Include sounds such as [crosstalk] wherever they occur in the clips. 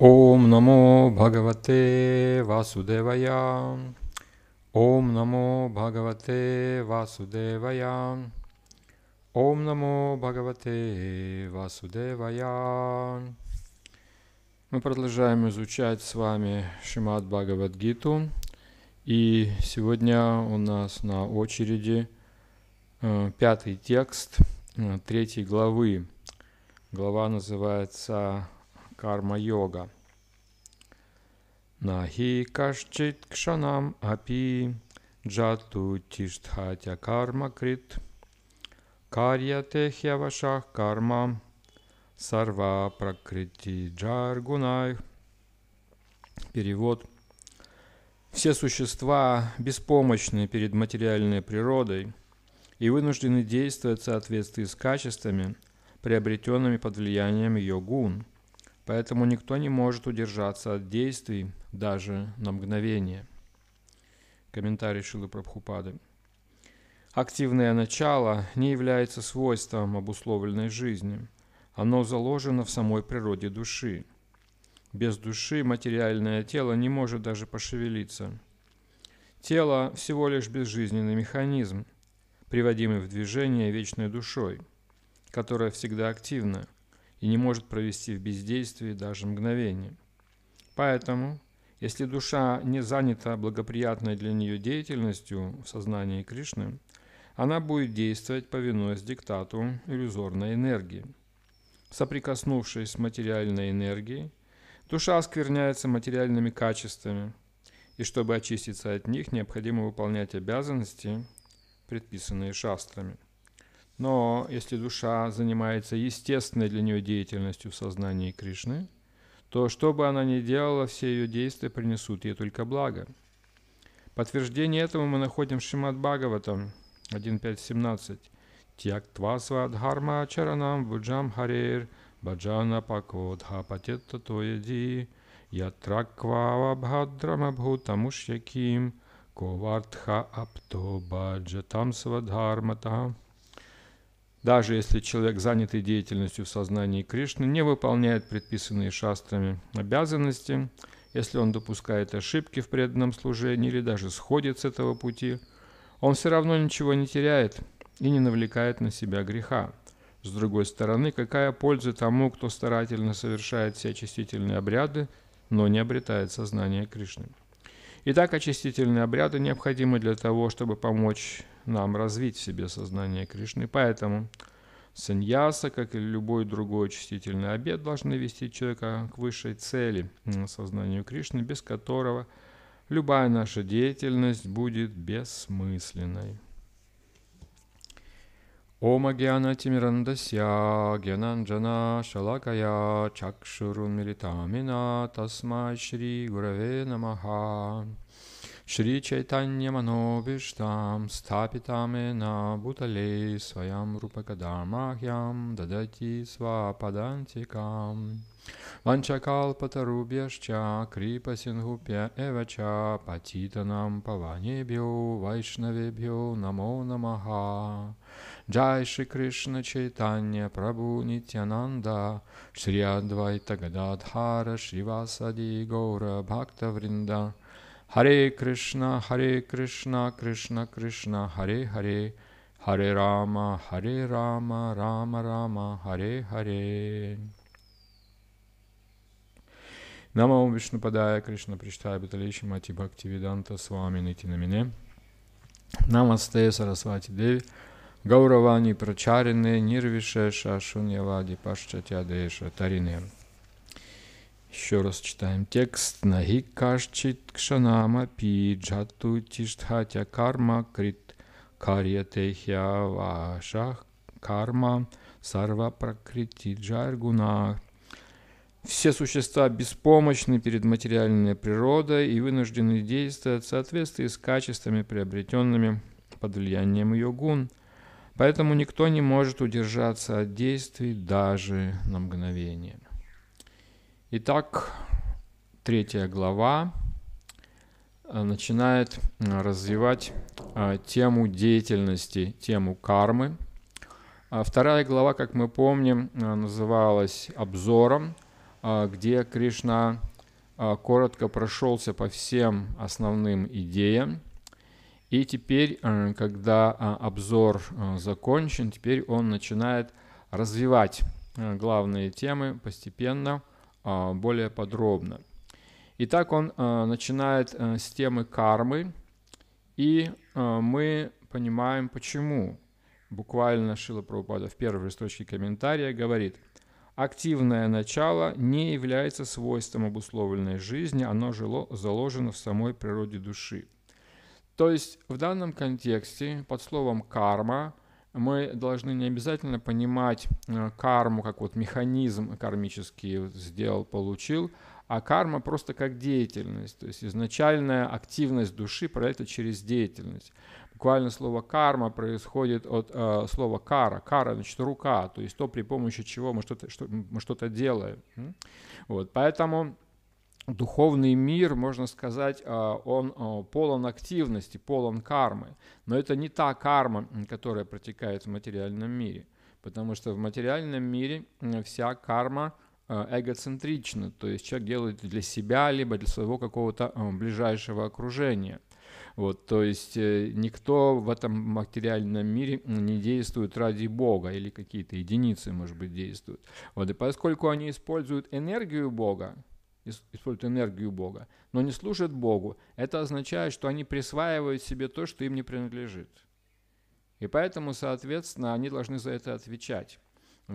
Ом намо Бхагавате Васудевая. Ом намо Бхагавате Васудевая. Ом намо Бхагавате Васудевая. Мы продолжаем изучать с вами Шимат Бхагавадгиту. И сегодня у нас на очереди э, пятый текст э, третьей главы. Глава называется карма-йога. Нахи кашчит кшанам апи джату тиштхатя карма крит. Карья техья вашах карма сарва пракрити джаргунай. Перевод. Все существа беспомощны перед материальной природой и вынуждены действовать в соответствии с качествами, приобретенными под влиянием йогун. гун – Поэтому никто не может удержаться от действий даже на мгновение. Комментарий Шилы Прабхупады. Активное начало не является свойством обусловленной жизни. Оно заложено в самой природе души. Без души материальное тело не может даже пошевелиться. Тело – всего лишь безжизненный механизм, приводимый в движение вечной душой, которая всегда активна – и не может провести в бездействии даже мгновение. Поэтому, если душа не занята благоприятной для нее деятельностью в сознании Кришны, она будет действовать повинуясь диктату иллюзорной энергии. Соприкоснувшись с материальной энергией, душа оскверняется материальными качествами, и чтобы очиститься от них, необходимо выполнять обязанности, предписанные шастрами – но если душа занимается естественной для нее деятельностью в сознании Кришны, то что бы она ни делала, все ее действия принесут ей только благо. Подтверждение этому мы находим в Шримад Бхагаватам 1.5.17. Тьяктвасва дхарма чаранам вуджам харир баджана пакодха патетта тоеди ятраквава бхадрама бхутамушьяким ковартха апто баджатам свадхармата. Даже если человек, занятый деятельностью в сознании Кришны, не выполняет предписанные шастрами обязанности, если он допускает ошибки в преданном служении или даже сходит с этого пути, он все равно ничего не теряет и не навлекает на себя греха. С другой стороны, какая польза тому, кто старательно совершает все очистительные обряды, но не обретает сознание Кришны? Итак, очистительные обряды необходимы для того, чтобы помочь нам развить в себе сознание Кришны. Поэтому саньяса, как и любой другой очистительный обед, должны вести человека к высшей цели – сознанию Кришны, без которого любая наша деятельность будет бессмысленной. Ома Гьяна Тимирандасья Гьянанджана Шалакая Чакшуру Милитамина Тасма Шри Гураве Намаха Шри Чайтанья Мановиштам Стапитаме на Бутале Своям Рупакадамахям Дадати Свападантикам Ванчакалпатарубьяшча Крипа Сингупья Эвача Патитанам Паванебью Вайшнавебью Намо Намаха Джайши Кришна Чайтанья Прабу Нитянанда Шри Адвайта Гададхара Шривасади Гора Бхакта Вринда Харе Кришна, Харе Кришна, Кришна Кришна, Харе Харе, Харе Рама, Харе Рама, Рама Рама, Харе Харе. Нама Ом Вишнупадая Кришна Приштая Баталиши Мати Бхакти Виданта с вами Нити на меня. Намасте Сарасвати Деви. Гауравани Прачарины Нирвишеша Шуньявади Пашчатя Деша Таринем. Еще раз читаем текст. Наги кашчит кшанама пи джату тиштхатя карма крит карьятехя вашах карма сарва пракрити джаргуна. Все существа беспомощны перед материальной природой и вынуждены действовать в соответствии с качествами, приобретенными под влиянием ее гун. Поэтому никто не может удержаться от действий даже на мгновение. Итак, третья глава э, начинает э, развивать э, тему деятельности, тему кармы. А вторая глава, как мы помним, называлась «Обзором», где Кришна коротко прошелся по всем основным идеям. И теперь, когда обзор закончен, теперь он начинает развивать главные темы постепенно – а, более подробно. Итак, он а, начинает э, с темы кармы, и а, мы понимаем, почему. Буквально Шила Прабхупада в первой строчке комментария говорит, активное начало не является свойством обусловленной жизни, оно жило, заложено в самой природе души. То есть в данном контексте под словом «карма» мы должны не обязательно понимать э, карму как вот механизм кармический сделал, получил, а карма просто как деятельность, то есть изначальная активность души проявляется через деятельность. Буквально слово карма происходит от э, слова кара. Кара значит рука, то есть то, при помощи чего мы что-то что, мы что-то делаем. Вот, поэтому духовный мир, можно сказать, а, он а, полон активности, полон кармы. Но это не та карма, которая протекает в материальном мире. Потому что в материальном мире вся карма а, эгоцентрична. То есть человек делает для себя, либо для своего какого-то ближайшего окружения. Вот, то есть э, никто в этом материальном мире не действует ради Бога или какие-то единицы, может быть, действуют. Вот, и поскольку они используют энергию Бога, используют энергию Бога, но не служат Богу, это означает, что они присваивают себе то, что им не принадлежит. И поэтому, соответственно, они должны за это отвечать.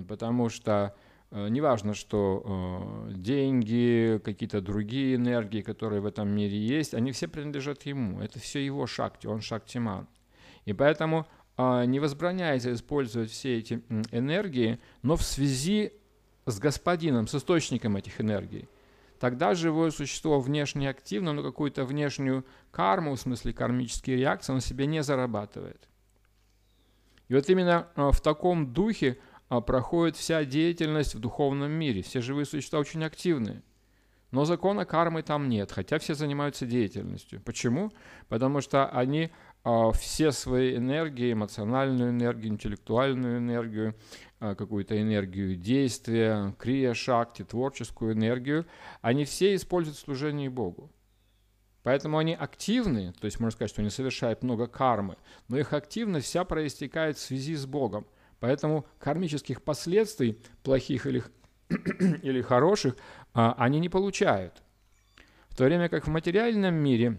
Потому что э, неважно, что э, деньги, какие-то другие энергии, которые в этом мире есть, они все принадлежат ему. Это все его шакти, он шактиман. И поэтому э, не возбраняется использовать все эти энергии, но в связи с господином, с источником этих энергий тогда живое существо внешне активно, но какую-то внешнюю карму, в смысле кармические реакции, он себе не зарабатывает. И вот именно э, в таком духе э, проходит вся деятельность в духовном мире. Все живые существа очень активные. Но закона кармы там нет, хотя все занимаются деятельностью. Почему? Потому что они э, все свои энергии, эмоциональную энергию, интеллектуальную энергию, а, какую-то энергию действия, крия шакти, творческую энергию, они все используют служение Богу. Поэтому они активны, то есть можно сказать, что они совершают много кармы, но их активность вся проистекает в связи с Богом. Поэтому кармических последствий, плохих или, [coughs] или хороших, а, они не получают. В то время как в материальном мире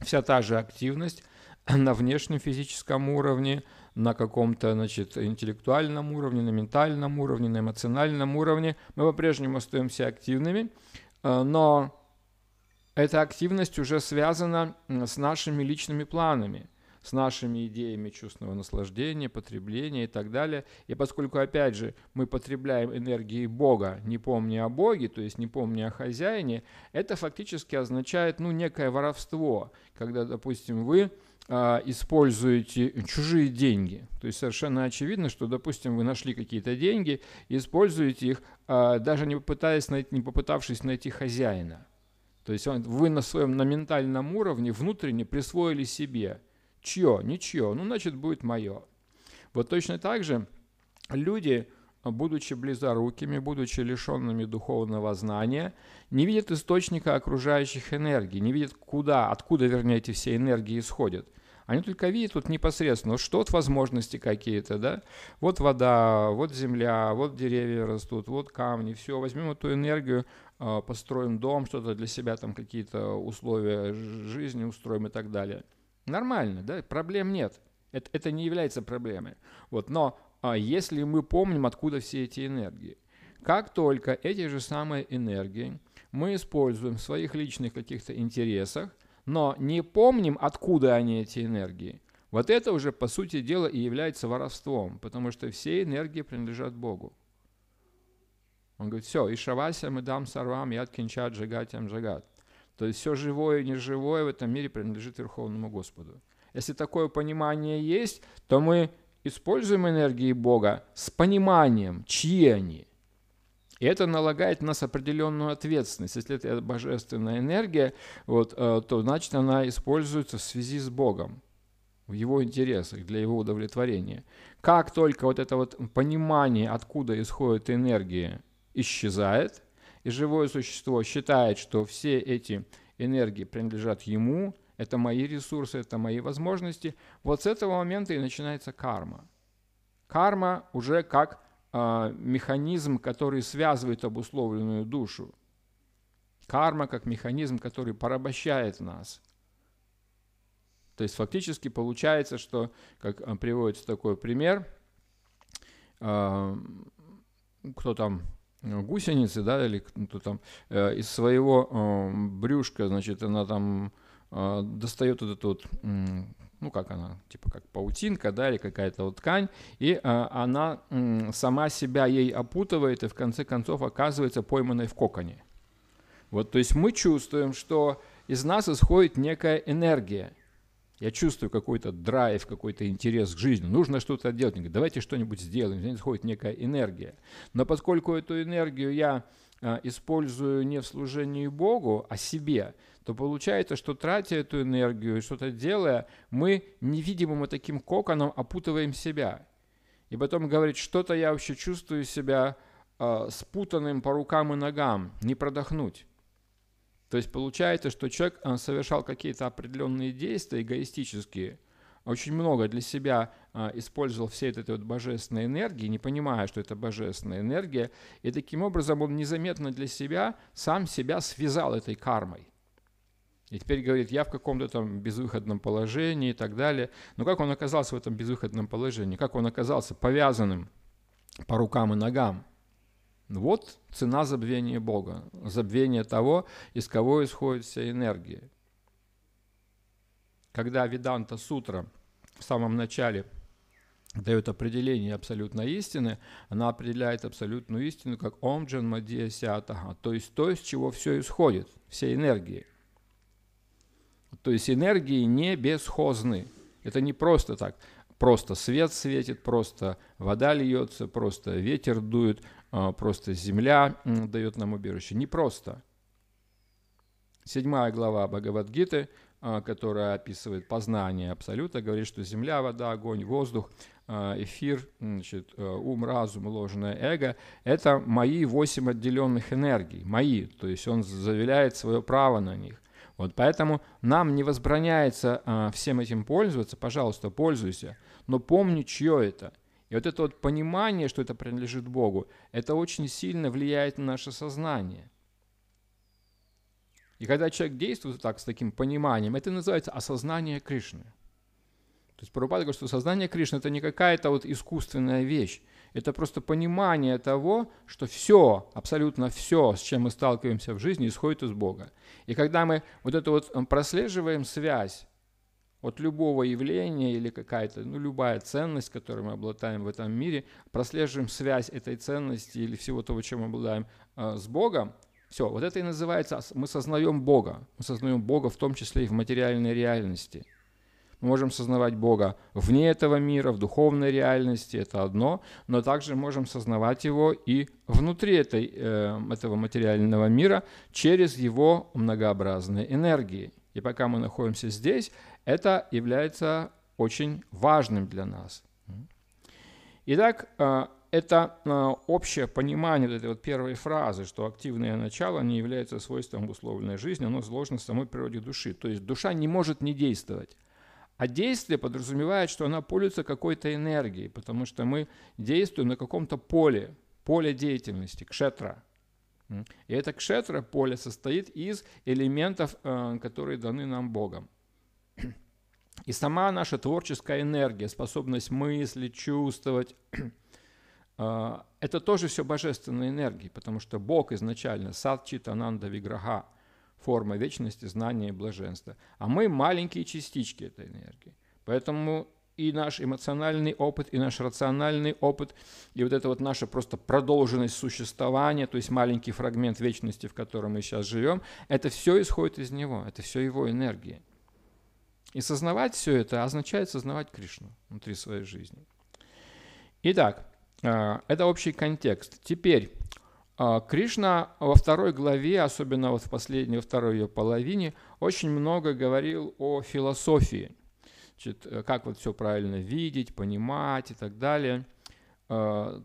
вся та же активность [coughs] на внешнем физическом уровне – на каком-то значит, интеллектуальном уровне, на ментальном уровне, на эмоциональном уровне. Мы по-прежнему остаемся активными, э, но эта активность уже связана с нашими личными планами, с нашими идеями чувственного наслаждения, потребления и так далее. И поскольку, опять же, мы потребляем энергии Бога, не помня о Боге, то есть не помня о хозяине, это фактически означает ну, некое воровство, когда, допустим, вы а, используете чужие деньги. То есть совершенно очевидно, что, допустим, вы нашли какие-то деньги используете их, а, даже не, пытаясь найти, не попытавшись найти хозяина. То есть вы на своем на ментальном уровне внутренне присвоили себе. Чье? Ничье. Ну, значит, будет мое. Вот точно так же люди, будучи близорукими, будучи лишенными духовного знания, не видят источника окружающих энергий, не видят куда, откуда, вернее, эти все энергии исходят. Они только видят вот непосредственно, что от возможности какие-то, да. Вот вода, вот земля, вот деревья растут, вот камни, все, возьмем эту энергию, а, построим дом, что-то для себя там какие-то условия жизни устроим и так далее. Нормально, да, проблем нет. Это, это не является проблемой. Вот, но а если мы помним, откуда все эти энергии, как только эти же самые энергии мы используем в своих личных каких-то интересах, но не помним, откуда они эти энергии, вот это уже, по сути дела, и является воровством, потому что все энергии принадлежат Богу. Он говорит, все, и шавася мы дам сарвам, яд кинчат, джагатям джагат. То есть все живое и неживое в этом мире принадлежит Верховному Господу. Если такое понимание есть, то мы используем энергии Бога с пониманием, чьи они – и это налагает на нас определенную ответственность. Если это божественная энергия, вот, э, то значит она используется в связи с Богом, в его интересах, для его удовлетворения. Как только вот это вот понимание, откуда исходит энергия, исчезает, и живое существо считает, что все эти энергии принадлежат ему, это мои ресурсы, это мои возможности, вот с этого момента и начинается карма. Карма уже как а, механизм, который связывает обусловленную душу. Карма как механизм, который порабощает нас. То есть фактически получается, что, как а, приводится такой пример, а, кто там э, гусеницы, да, или кто там э, из своего э, брюшка, значит, она там достает вот этот вот ну как она, типа как паутинка, да, или какая-то вот ткань, и э, она э, сама себя ей опутывает и в конце концов оказывается пойманной в коконе. Вот, то есть мы чувствуем, что из нас исходит некая энергия. Я чувствую какой-то драйв, какой-то интерес к жизни. Нужно что-то делать. давайте что-нибудь сделаем. Из исходит некая энергия. Но поскольку эту энергию я э, использую не в служении Богу, а себе, то получается, что тратя эту энергию и что-то делая, мы невидимым и таким коконом опутываем себя. И потом говорит, что-то я вообще чувствую себя э, спутанным по рукам и ногам, не продохнуть. То есть получается, что человек он совершал какие-то определенные действия эгоистические, очень много для себя э, использовал всей этой вот божественной энергии, не понимая, что это божественная энергия, и таким образом он незаметно для себя сам себя связал этой кармой. И теперь говорит, я в каком-то там безвыходном положении и так далее. Но как он оказался в этом безвыходном положении? Как он оказался повязанным по рукам и ногам? Вот цена забвения Бога, забвение того, из кого исходит вся энергия. Когда Веданта Сутра в самом начале дает определение абсолютной истины, она определяет абсолютную истину как Ом Джан Мадия Сиатаха, то есть то, из чего все исходит, все энергии – то есть энергии не бесхозны. Это не просто так. Просто свет светит, просто вода льется, просто ветер дует, а, просто земля дает нам убежище. Не просто. Седьмая глава Бхагавадгиты, а, которая описывает познание Абсолюта, говорит, что земля, вода, огонь, воздух, а, эфир, значит, э, ум, разум, ложное эго – это мои восемь отделенных энергий, мои, то есть он заявляет свое право на них. Вот поэтому нам не возбраняется а, всем этим пользоваться, пожалуйста, пользуйся, но помни, чье это. И вот это вот понимание, что это принадлежит Богу, это очень сильно влияет на наше сознание. И когда человек действует так, с таким пониманием, это называется осознание Кришны. То есть Прабхупада говорит, что сознание Кришны – это не какая-то вот искусственная вещь. Это просто понимание того, что все, абсолютно все, с чем мы сталкиваемся в жизни, исходит из Бога. И когда мы вот это вот эм, прослеживаем связь от любого явления или какая-то, ну, любая ценность, которой мы обладаем в этом мире, прослеживаем связь этой ценности или всего того, чем мы обладаем, э, с Богом, все, вот это и называется, мы сознаем Бога. Мы сознаем Бога в том числе и в материальной реальности – мы можем сознавать Бога вне этого мира, в духовной реальности, это одно, но также можем сознавать Его и внутри этой, эм, этого материального мира через Его многообразные энергии. И пока мы находимся здесь, это является очень важным для нас. Итак, э, это э, общее понимание вот этой вот первой фразы, что активное начало не является свойством условленной жизни, оно заложено в самой природе души. То есть душа не может не действовать. А действие подразумевает, что она пользуется какой-то энергией, потому что мы действуем на каком-то поле, поле деятельности, кшетра. И это кшетра поле состоит из элементов, э, которые даны нам Богом. И сама наша творческая энергия, способность мыслить, чувствовать, э, это тоже все божественные энергии, потому что Бог изначально, сад читананда виграха, форма вечности, знания и блаженства. А мы маленькие частички этой энергии. Поэтому и наш эмоциональный опыт, и наш рациональный опыт, и вот это вот наша просто продолженность существования, то есть маленький фрагмент вечности, в котором мы сейчас живем, это все исходит из него, это все его энергия. И сознавать все это означает сознавать Кришну внутри своей жизни. Итак, а, это общий контекст. Теперь а, Кришна во второй главе, особенно вот в последней, во второй ее половине, очень много говорил о философии, значит, э, как вот все правильно видеть, понимать и так далее. А,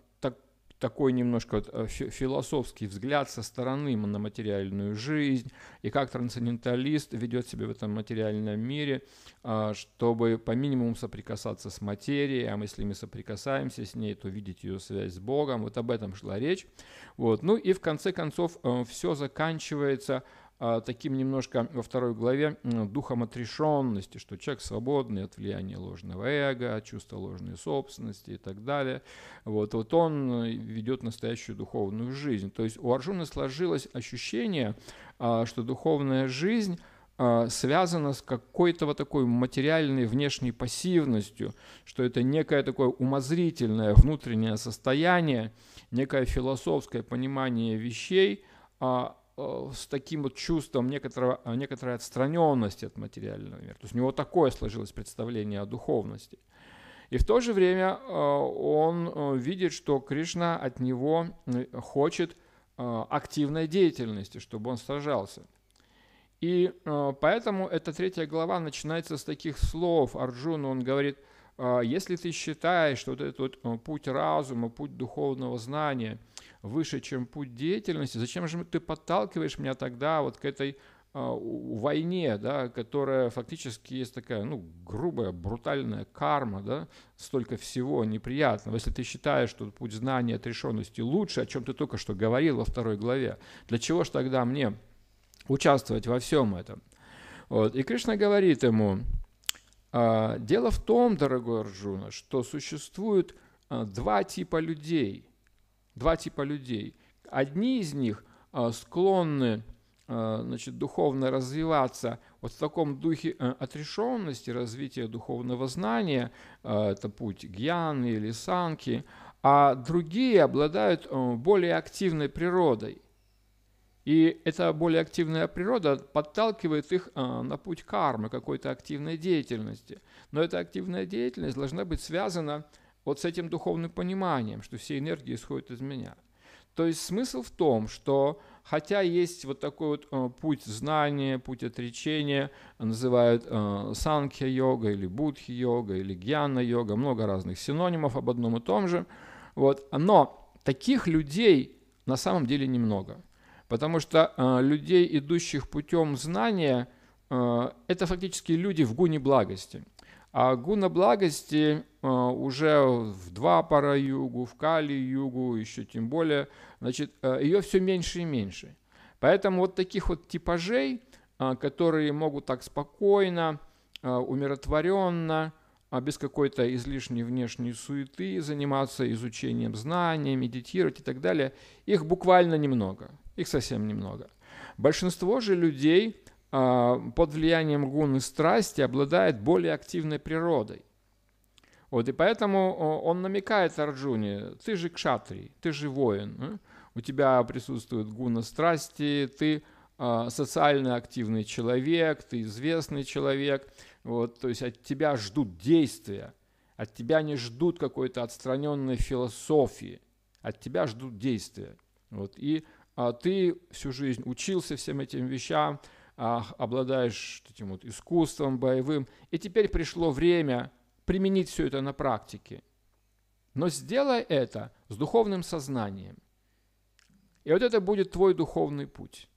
такой немножко э, философский взгляд со стороны на материальную жизнь и как трансценденталист ведет себя в этом материальном мире, а, чтобы по минимуму соприкасаться с материей, а если мы соприкасаемся с ней, то видеть ее связь с Богом. Вот об этом шла речь. Вот. Ну и в конце концов э, все заканчивается – а, таким немножко во второй главе духом отрешенности, что человек свободный от влияния ложного эго, от чувства ложной собственности и так далее. Вот, вот он э, ведет настоящую духовную жизнь. То есть у Арджуны сложилось ощущение, а, что духовная жизнь а, связана с какой-то вот такой материальной внешней пассивностью, что это некое такое умозрительное внутреннее состояние, некое философское понимание вещей, Э, с таким вот чувством некоторого, э, некоторой отстраненности от материального мира. То есть у него такое сложилось представление о духовности. И в то же время э, он видит, что Кришна от него хочет активной деятельности, чтобы он сражался. И поэтому эта третья глава начинается с таких слов. Арджуна, он говорит, если ты считаешь, что вот этот вот путь разума, путь духовного знания – выше, чем путь деятельности, зачем же ты подталкиваешь меня тогда вот к этой а, войне, да, которая фактически есть такая, ну, грубая, брутальная карма, да, столько всего неприятного. Если ты считаешь, что путь знания, отрешенности лучше, о чем ты только что говорил во второй главе, для чего же тогда мне участвовать во всем этом? Вот. И Кришна говорит ему, а, дело в том, дорогой Арджуна, что существует а, два типа людей – Два типа людей. Одни из них э, склонны э, значит, духовно развиваться вот в таком духе э, отрешенности, развития духовного знания, это путь гьяны или санки, а другие обладают более активной природой. И эта более активная природа подталкивает их на путь кармы, какой-то активной деятельности. Но эта активная деятельность должна быть связана вот с этим духовным пониманием, что все энергии исходят из меня. То есть смысл в том, что хотя есть вот такой вот э, путь знания, путь отречения, называют э, санхья-йога или будхи-йога или гьяна-йога, много разных синонимов об одном и том же, вот, но таких людей на самом деле немного, потому что э, людей, идущих путем знания, э, это фактически люди в гуне благости. А гуна благости э, уже в два пара югу, в Кали югу, еще тем более, значит, э, ее все меньше и меньше. Поэтому вот таких вот типажей, э, которые могут так спокойно, умиротворенно, а без какой-то излишней внешней суеты заниматься изучением знаний, медитировать и так далее, их буквально немного, их совсем немного. Большинство же людей а, под влиянием гуны страсти обладает более активной природой. Вот, и поэтому он намекает Арджуне, ты же кшатрий, ты же воин, э? у тебя присутствует гуна страсти, ты а, социально активный человек, ты известный человек, вот, то есть от тебя ждут действия, от тебя не ждут какой-то отстраненной философии, от тебя ждут действия. Вот, и а, ты всю жизнь учился всем этим вещам, обладаешь этим вот искусством боевым. И теперь пришло время применить все это на практике. Но сделай это с духовным сознанием. И вот это будет твой духовный путь.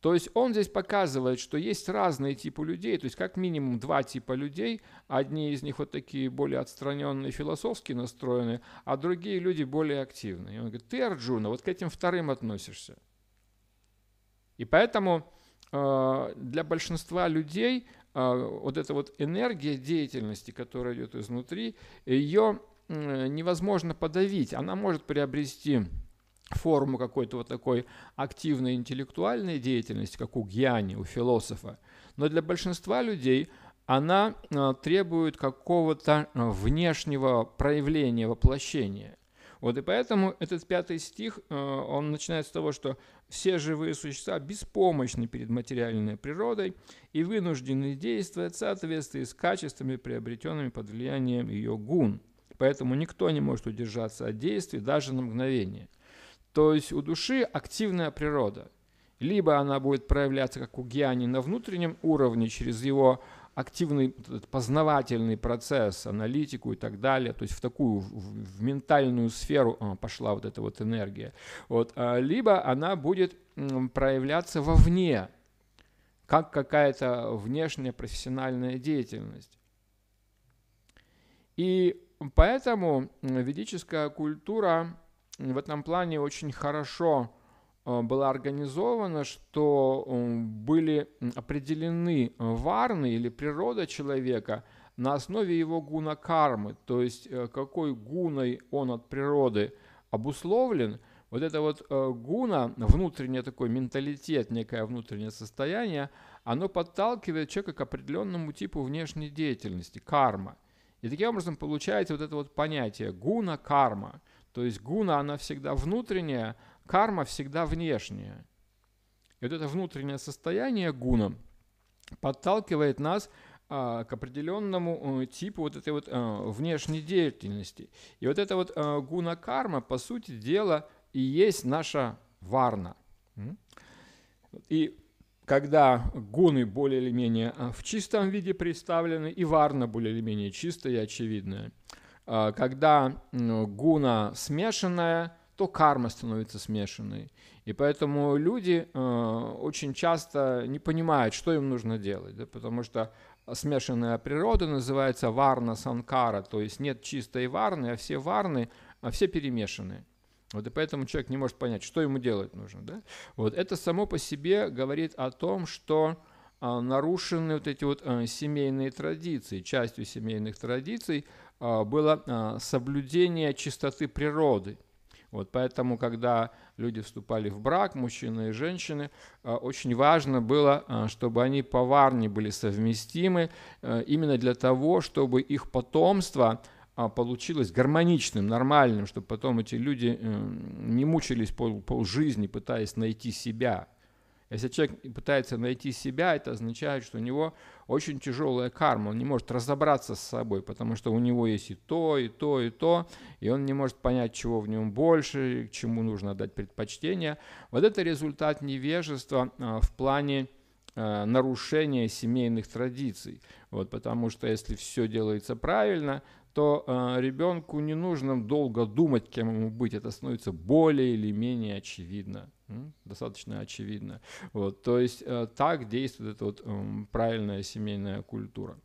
То есть он здесь показывает, что есть разные типы людей, то есть как минимум два типа людей. Одни из них вот такие более отстраненные, философски настроенные, а другие люди более активные. И он говорит, ты, Арджуна, вот к этим вторым относишься. И поэтому Э, для большинства людей э, вот эта вот энергия деятельности, которая идет изнутри, ее э, невозможно подавить. Она может приобрести форму какой-то вот такой активной интеллектуальной деятельности, как у Гьяни, у философа. Но для большинства людей она требует какого-то внешнего проявления, воплощения. Вот и поэтому этот пятый стих, э, он начинается с того, что все живые существа беспомощны перед материальной природой и вынуждены действовать в соответствии с качествами, приобретенными под влиянием ее гун. Поэтому никто не может удержаться от действий даже на мгновение. То есть у души активная природа. Либо она будет проявляться как у гьяни на внутреннем уровне через его активный познавательный процесс, аналитику и так далее, то есть в такую, в, в ментальную сферу а, пошла вот эта вот энергия. Вот. А, либо она будет проявляться вовне, как какая-то внешняя профессиональная деятельность. И поэтому ведическая культура в этом плане очень хорошо Э, была организована, что были определены э, варны или природа человека на основе его гуна кармы, то есть э, какой гуной он от природы обусловлен. Вот это вот гуна, внутреннее такой менталитет, некое внутреннее состояние, оно подталкивает человека к определенному типу внешней деятельности, карма. И таким образом получается вот это вот понятие гуна-карма. То есть гуна, она всегда внутренняя, карма всегда внешняя. И вот это внутреннее состояние гуна подталкивает нас а, к определенному э, типу вот этой вот э, внешней деятельности. И вот эта вот э, гуна карма, по сути дела, и есть наша варна. И когда гуны более или менее в чистом виде представлены, и варна более или менее чистая и очевидная. А, когда гуна смешанная, то карма становится смешанной. И поэтому люди э, очень часто не понимают, что им нужно делать, да, потому что смешанная природа называется варна санкара, то есть нет чистой варны, а все варны, а все перемешаны. Вот и поэтому человек не может понять, что ему делать нужно. Да? Вот это само по себе говорит о том, что э, нарушены вот эти вот э, семейные традиции. Частью семейных традиций э, было э, соблюдение чистоты природы – вот поэтому, когда люди вступали в брак, мужчины и женщины, э, очень важно было, э, чтобы они поварни были совместимы, э, именно для того, чтобы их потомство получилось гармоничным, нормальным, чтобы потом эти люди не мучились пол, пол жизни, пытаясь найти себя, если человек пытается найти себя, это означает, что у него очень тяжелая карма, он не может разобраться с собой, потому что у него есть и то, и то, и то, и он не может понять, чего в нем больше, чему нужно дать предпочтение. Вот это результат невежества а, в плане а, нарушения семейных традиций. Вот, потому что если все делается правильно, то э, а, ребенку не нужно долго думать, кем ему быть. Это становится более или менее очевидно достаточно очевидно. Вот, то есть э, так действует эта вот эм, правильная семейная культура.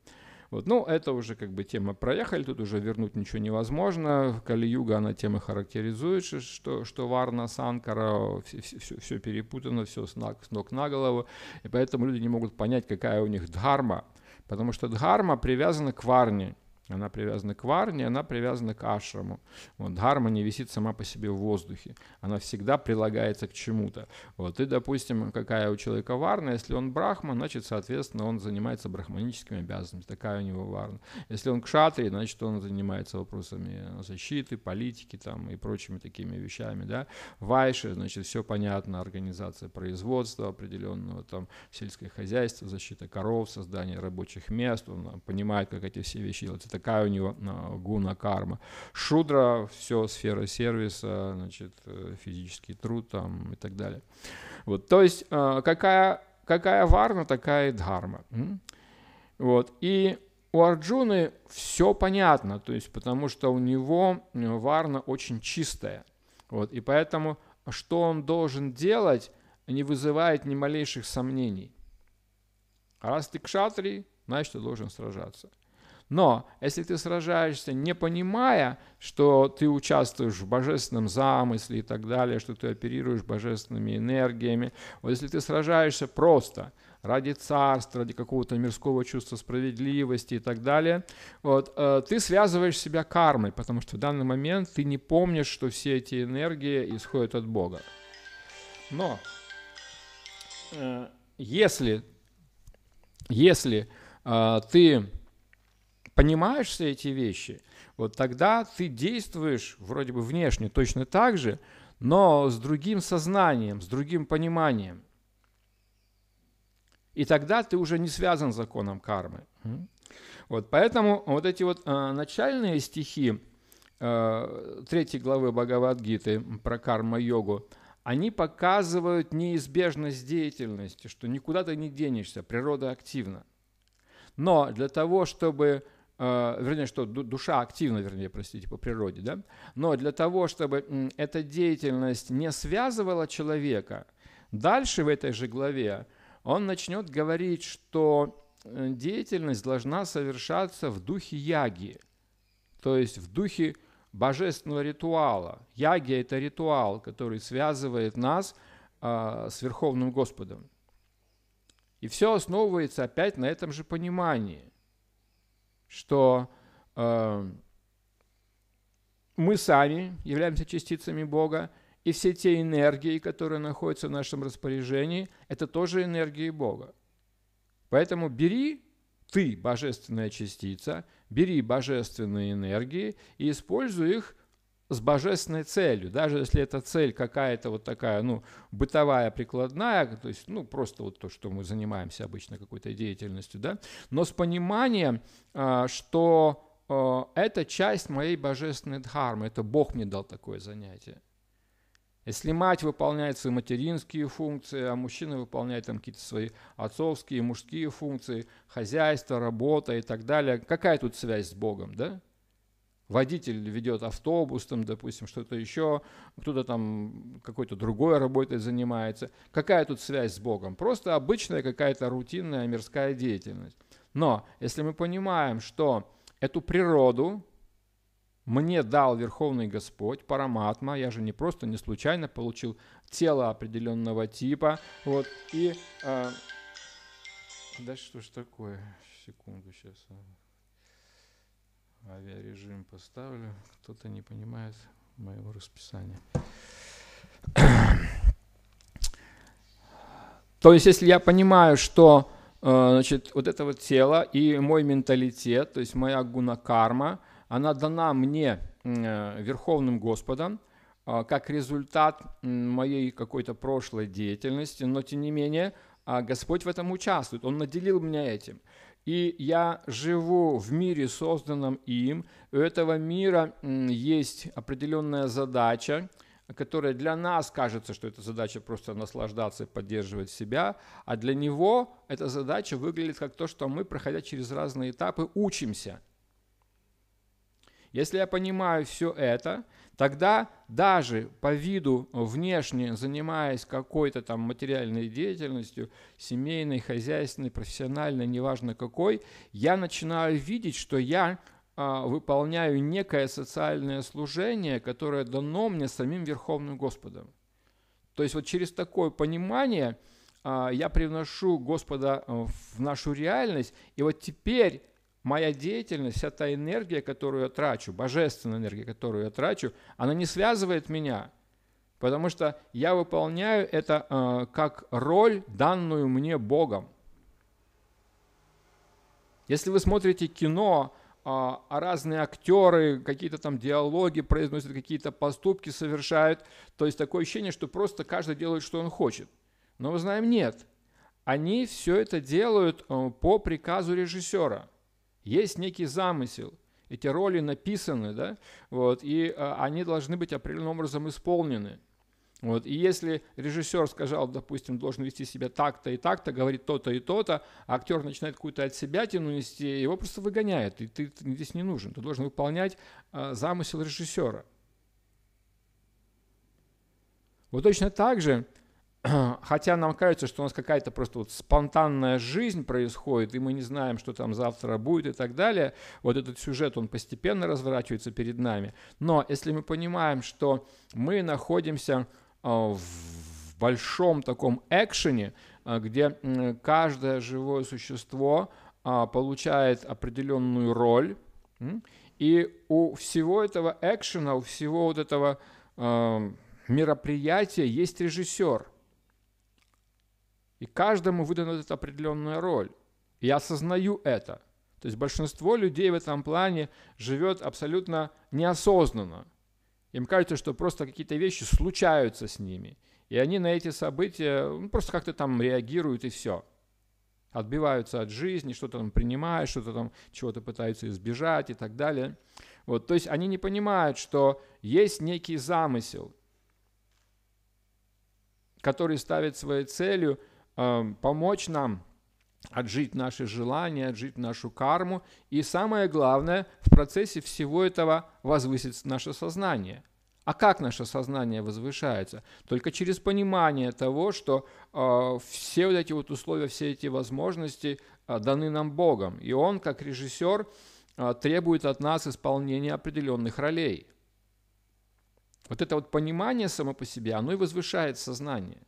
Вот, ну, это уже как бы тема проехали, тут уже вернуть ничего невозможно. Кали-юга, она тема характеризует, что, что Варна, Санкара, все, все, все перепутано, все с, на, с ног на голову. И поэтому люди не могут понять, какая у них дхарма. Потому что дхарма привязана к Варне. Она привязана к варне, она привязана к ашраму. Вот, дхарма не висит сама по себе в воздухе. Она всегда прилагается к чему-то. Вот, и, допустим, какая у человека варна, если он брахман, значит, соответственно, он занимается брахманическими обязанностями. Такая у него варна. Если он кшатри, значит, он занимается вопросами защиты, политики там, и прочими такими вещами. Да? Вайши, значит, все понятно, организация производства определенного, там, сельское хозяйство, защита коров, создание рабочих мест, он понимает, как эти все вещи делать такая у него а, гуна карма. Шудра, все, сфера сервиса, значит, э, физический труд там и так далее. Вот, то есть а, какая, какая варна, такая и дхарма. Вот, и у Арджуны все понятно, то есть потому что у него э, варна очень чистая. Вот, и поэтому что он должен делать, не вызывает ни малейших сомнений. раз ты кшатри, значит, ты должен сражаться. Но если ты сражаешься, не понимая, что ты участвуешь в божественном замысле и так далее, что ты оперируешь божественными энергиями, вот если ты сражаешься просто ради царства, ради какого-то мирского чувства справедливости и так далее, вот, э, ты связываешь себя кармой, потому что в данный момент ты не помнишь, что все эти энергии исходят от Бога. Но э, если, если э, ты понимаешь все эти вещи, вот тогда ты действуешь вроде бы внешне точно так же, но с другим сознанием, с другим пониманием. И тогда ты уже не связан с законом кармы. Вот, поэтому вот эти вот э, начальные стихи э, третьей главы Бхагавадгиты про карма-йогу, они показывают неизбежность деятельности, что никуда ты не денешься, природа активна. Но для того, чтобы Э, вернее, что душа активна, вернее, простите, по природе, да? Но для того, чтобы эта деятельность не связывала человека, дальше в этой же главе он начнет говорить, что э, деятельность должна совершаться в духе яги, то есть в духе божественного ритуала. ягия это ритуал, который связывает нас э, с Верховным Господом. И все основывается опять на этом же понимании – что э, мы сами являемся частицами Бога, и все те энергии, которые находятся в нашем распоряжении, это тоже энергии Бога. Поэтому бери ты, божественная частица, бери божественные энергии и используй их с божественной целью, даже если эта цель какая-то вот такая, ну, бытовая, прикладная, то есть, ну, просто вот то, что мы занимаемся обычно какой-то деятельностью, да, но с пониманием, а, что а, это часть моей божественной дхармы, это Бог мне дал такое занятие. Если мать выполняет свои материнские функции, а мужчина выполняет там какие-то свои отцовские, мужские функции, хозяйство, работа и так далее, какая тут связь с Богом, да? водитель ведет автобус, там, допустим, что-то еще, кто-то там какой-то другой работой занимается. Какая тут связь с Богом? Просто обычная какая-то рутинная мирская деятельность. Но если мы понимаем, что эту природу мне дал Верховный Господь, Параматма, я же не просто, не случайно получил тело определенного типа, вот, и... Э, да что ж такое? Секунду сейчас. А авиарежим поставлю. Кто-то не понимает моего расписания. [clears throat] То есть, если я понимаю, что э, значит, вот это вот тело и мой менталитет, то есть моя гуна-карма, она дана мне э, Верховным Господом э, как результат моей какой-то прошлой деятельности, но тем не менее а, Господь в этом участвует, Он наделил меня этим и я живу в мире, созданном им. У этого мира есть определенная задача, которая для нас кажется, что это задача просто наслаждаться и поддерживать себя, а для него эта задача выглядит как то, что мы, проходя через разные этапы, учимся. Если я понимаю все это, тогда даже по виду э, внешне, занимаясь какой-то там материальной деятельностью, семейной, хозяйственной, профессиональной, неважно какой, я начинаю видеть, что я а, выполняю некое социальное служение, которое дано мне самим Верховным Господом. То есть вот через такое понимание а, я привношу Господа э, в нашу реальность, и вот теперь моя деятельность, вся та энергия, которую я трачу, божественная энергия, которую я трачу, она не связывает меня, потому что я выполняю это э, как роль, данную мне Богом. Если вы смотрите кино, э, а разные актеры какие-то там диалоги произносят, какие-то поступки совершают. То есть такое ощущение, что просто каждый делает, что он хочет. Но мы знаем, нет. Они все это делают э, по приказу режиссера есть некий замысел. Эти роли написаны, да, вот, и а, они должны быть определенным образом исполнены. Вот. И если режиссер сказал, допустим, должен вести себя так-то и так-то, говорит то-то и то-то, а актер начинает какую-то от себя тяну нести, его просто выгоняют, и ты, ты здесь не нужен. Ты должен выполнять э, замысел режиссера. Вот точно так же [clears throat] хотя нам кажется, что у нас какая-то просто вот спонтанная жизнь происходит, и мы не знаем, что там завтра будет и так далее, вот этот сюжет, он постепенно разворачивается перед нами. Но если мы понимаем, что мы находимся а, в большом таком экшене, а, где каждое живое существо а, получает определенную роль, и у всего этого экшена, у всего вот этого мероприятия есть режиссер – и каждому выдана эта определенная роль. я осознаю это. То есть большинство людей в этом плане живет абсолютно неосознанно. Им кажется, что просто какие-то вещи случаются с ними. И они на эти события ну, просто как-то там реагируют и все. Отбиваются от жизни, что-то там принимают, что-то там чего-то пытаются избежать и так далее. Вот, то есть они не понимают, что есть некий замысел, который ставит своей целью – Эм, помочь нам отжить наши желания, отжить нашу карму. И самое главное, в процессе всего этого возвысится наше сознание. А как наше сознание возвышается? Только через понимание того, что э, все вот эти вот условия, все эти возможности э, даны нам Богом. И Он, как режиссер, э, требует от нас исполнения определенных ролей. Вот это вот понимание само по себе, оно и возвышает сознание –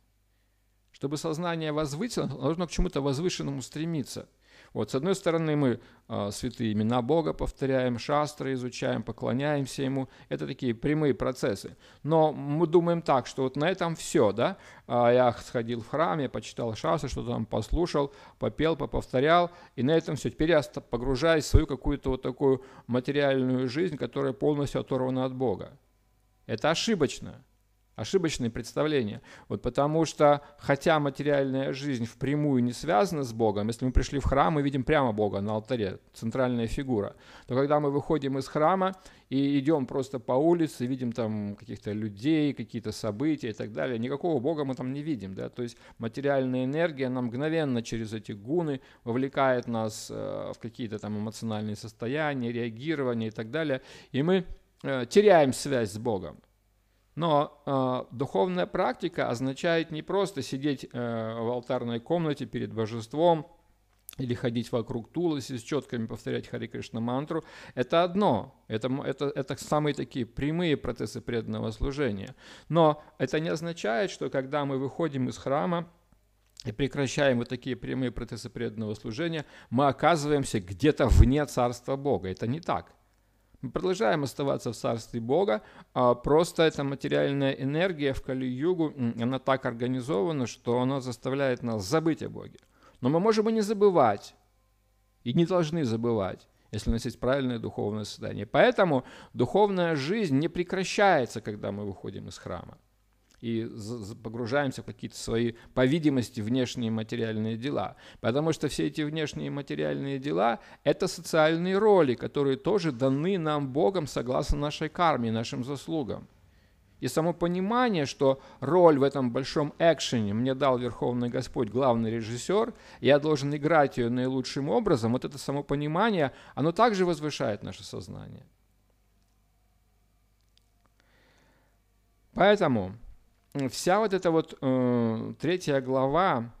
чтобы сознание возвысилось, нужно к чему-то возвышенному стремиться. Вот, с одной стороны, мы э, святые имена Бога повторяем, шастры изучаем, поклоняемся Ему. Это такие прямые процессы. Но мы думаем так, что вот на этом все, да? А я сходил в храм, я почитал шастры, что-то там послушал, попел, поповторял, и на этом все. Теперь я погружаюсь в свою какую-то вот такую материальную жизнь, которая полностью оторвана от Бога. Это ошибочно ошибочные представления. Вот потому что, хотя материальная жизнь впрямую не связана с Богом, если мы пришли в храм, мы видим прямо Бога на алтаре, центральная фигура. Но когда мы выходим из храма и идем просто по улице, видим там каких-то людей, какие-то события и так далее, никакого Бога мы там не видим. Да? То есть материальная энергия, нам мгновенно через эти гуны вовлекает нас э, в какие-то там эмоциональные состояния, реагирование и так далее. И мы э, теряем связь с Богом. Но э, духовная практика означает не просто сидеть э, в алтарной комнате перед божеством или ходить вокруг Туласи с четками повторять Хари Кришна мантру. Это одно. Это, это, это самые такие прямые процессы преданного служения. Но это не означает, что когда мы выходим из храма, и прекращаем вот такие прямые процессы преданного служения, мы оказываемся где-то вне Царства Бога. Это не так. Мы продолжаем оставаться в Царстве Бога, а просто эта материальная энергия в Кали-Югу, она так организована, что она заставляет нас забыть о Боге. Но мы можем и не забывать, и не должны забывать, если у нас есть правильное духовное состояние. Поэтому духовная жизнь не прекращается, когда мы выходим из храма и погружаемся в какие-то свои, по видимости, внешние материальные дела. Потому что все эти внешние материальные дела – это социальные роли, которые тоже даны нам Богом согласно нашей карме, нашим заслугам. И само понимание, что роль в этом большом экшене мне дал Верховный Господь, главный режиссер, я должен играть ее наилучшим образом, вот это само понимание, оно также возвышает наше сознание. Поэтому вся вот эта вот э, третья глава,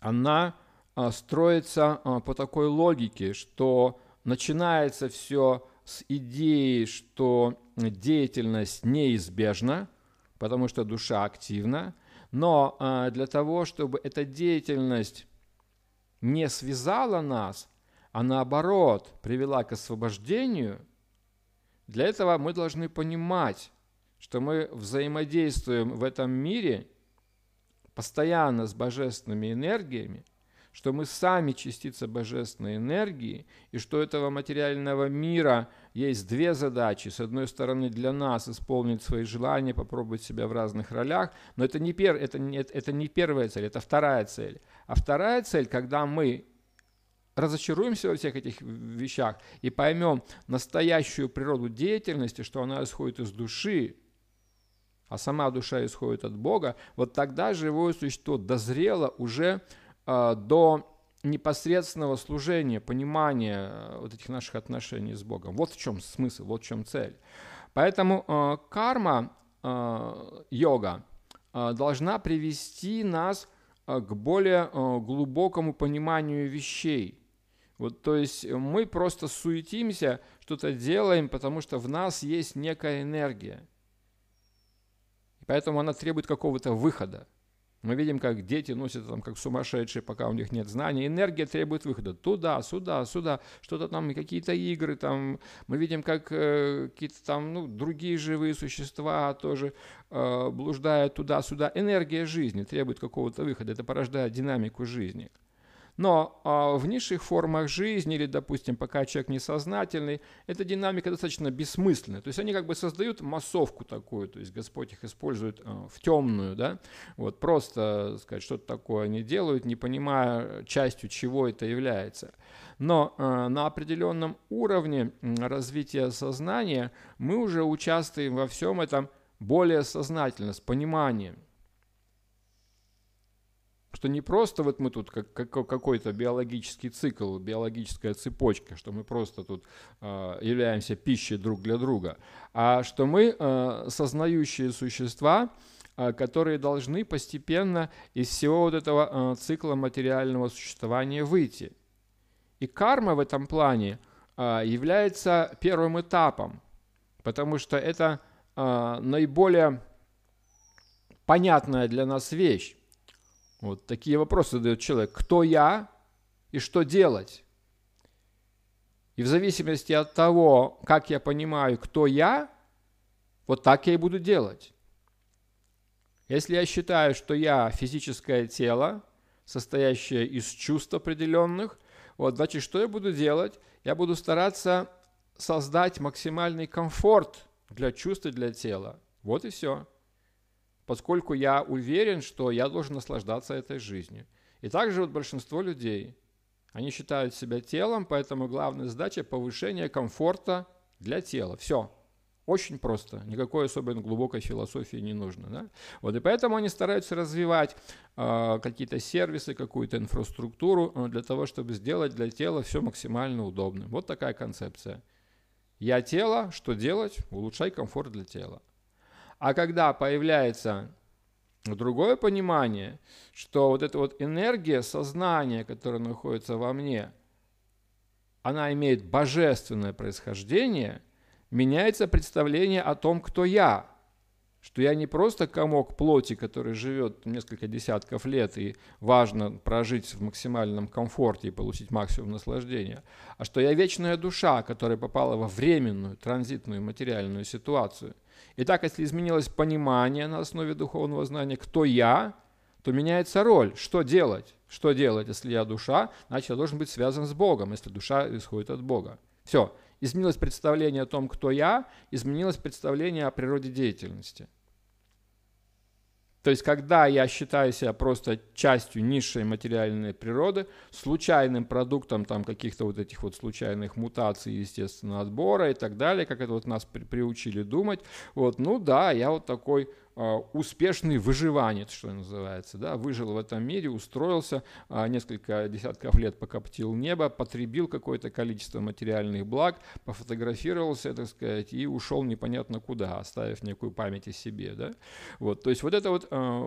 она э, строится э, по такой логике, что начинается все с идеи, что деятельность неизбежна, потому что душа активна, но э, для того, чтобы эта деятельность не связала нас, а наоборот привела к освобождению, для этого мы должны понимать, что мы взаимодействуем в этом мире постоянно с божественными энергиями, что мы сами частица божественной энергии, и что у этого материального мира есть две задачи. С одной стороны, для нас исполнить свои желания, попробовать себя в разных ролях, но это не, пер, это, не, это не первая цель, это вторая цель. А вторая цель, когда мы разочаруемся во всех этих вещах и поймем настоящую природу деятельности, что она исходит из души, а сама душа исходит от Бога, вот тогда живое существо дозрело уже э, до непосредственного служения, понимания э, вот этих наших отношений с Богом. Вот в чем смысл, вот в чем цель. Поэтому э, карма, э, йога, э, должна привести нас э, к более э, глубокому пониманию вещей. Вот, то есть мы просто суетимся, что-то делаем, потому что в нас есть некая энергия – Поэтому она требует какого-то выхода. Мы видим, как дети носят там как сумасшедшие, пока у них нет знаний. Энергия требует выхода туда, сюда, сюда. Что-то там, какие-то игры там. Мы видим, как э, какие-то там ну, другие живые существа тоже э, блуждают туда-сюда. Энергия жизни требует какого-то выхода. Это порождает динамику жизни. Но а, в низших формах жизни, или, допустим, пока человек несознательный, эта динамика достаточно бессмысленная. То есть они как бы создают массовку такую, то есть Господь их использует а, в темную, да, вот просто сказать, что-то такое они делают, не понимая частью чего это является. Но а, на определенном уровне развития сознания мы уже участвуем во всем этом более сознательно, с пониманием что не просто вот мы тут как, как какой-то биологический цикл, биологическая цепочка, что мы просто тут э, являемся пищей друг для друга, а что мы э, сознающие существа, э, которые должны постепенно из всего вот этого э, цикла материального существования выйти. И карма в этом плане э, является первым этапом, потому что это э, наиболее понятная для нас вещь вот такие вопросы задает человек. Кто я и что делать? И в зависимости от того, как я понимаю, кто я, вот так я и буду делать. Если я считаю, что я физическое тело, состоящее из чувств определенных, вот, значит, что я буду делать? Я буду стараться создать максимальный комфорт для чувств и для тела. Вот и все поскольку я уверен, что я должен наслаждаться этой жизнью. И также вот большинство людей. Они считают себя телом, поэтому главная задача – повышение комфорта для тела. Все. Очень просто. Никакой особенно глубокой философии не нужно. Да? Вот, и поэтому они стараются развивать э, какие-то сервисы, какую-то инфраструктуру э, для того, чтобы сделать для тела все максимально удобным. Вот такая концепция. Я тело, что делать? Улучшай комфорт для тела. А когда появляется другое понимание, что вот эта вот энергия сознания, которая находится во мне, она имеет божественное происхождение, меняется представление о том, кто я, что я не просто комок плоти, который живет несколько десятков лет и важно прожить в максимальном комфорте и получить максимум наслаждения, а что я вечная душа, которая попала во временную, транзитную материальную ситуацию – Итак, если изменилось понимание на основе духовного знания, кто я, то меняется роль. Что делать? Что делать, если я душа? Значит, я должен быть связан с Богом, если душа исходит от Бога. Все. Изменилось представление о том, кто я, изменилось представление о природе деятельности. То есть, когда я считаю себя просто частью низшей материальной природы, случайным продуктом там каких-то вот этих вот случайных мутаций, естественно, отбора и так далее, как это вот нас при, приучили думать, вот, ну да, я вот такой а, успешный выживанец, что называется, да, выжил в этом мире, устроился, а, несколько десятков лет покоптил небо, потребил какое-то количество материальных благ, пофотографировался, так сказать, и ушел непонятно куда, оставив некую память о себе, да. Вот, то есть вот это вот а,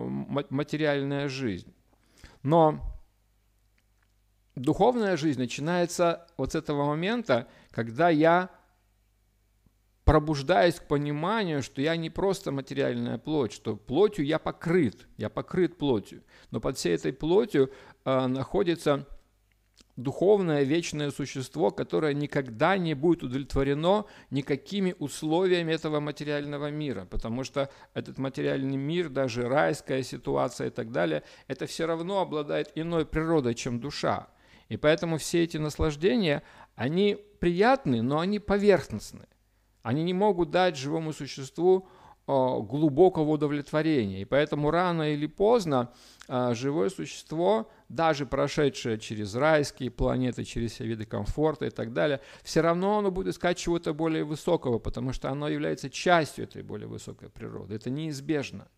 материальная жизнь. Но духовная жизнь начинается вот с этого момента, когда я пробуждаюсь к пониманию, что я не просто материальная плоть, что плотью я покрыт, я покрыт плотью, но под всей этой плотью э, находится духовное вечное существо, которое никогда не будет удовлетворено никакими условиями этого материального мира, потому что этот материальный мир, даже райская ситуация и так далее, это все равно обладает иной природой, чем душа. И поэтому все эти наслаждения, они приятны, но они поверхностны. Они не могут дать живому существу а, глубокого удовлетворения. И поэтому рано или поздно а, живое существо, даже прошедшее через райские планеты, через все виды комфорта и так далее, все равно оно будет искать чего-то более высокого, потому что оно является частью этой более высокой природы. Это неизбежно.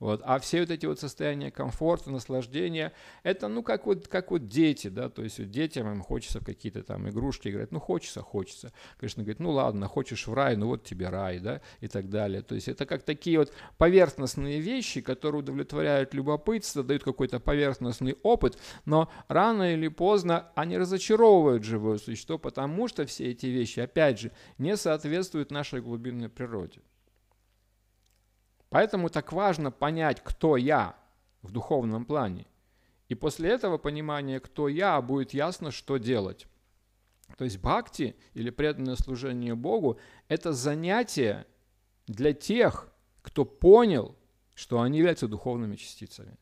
Вот. А все вот эти вот состояния комфорта, наслаждения, это ну как вот, как вот дети, да, то есть вот детям им хочется в какие-то там игрушки играть, ну хочется, хочется. Конечно, говорит, ну ладно, хочешь в рай, ну вот тебе рай, да, и так далее. То есть это как такие вот поверхностные вещи, которые удовлетворяют любопытство, дают какой-то поверхностный опыт, но рано или поздно они разочаровывают живое существо, потому что все эти вещи, опять же, не соответствуют нашей глубинной природе. Поэтому так важно понять, кто я в духовном плане. И после этого понимания, кто я, будет ясно, что делать. То есть бхакти или преданное служение Богу – это занятие для тех, кто понял, что они являются духовными частицами.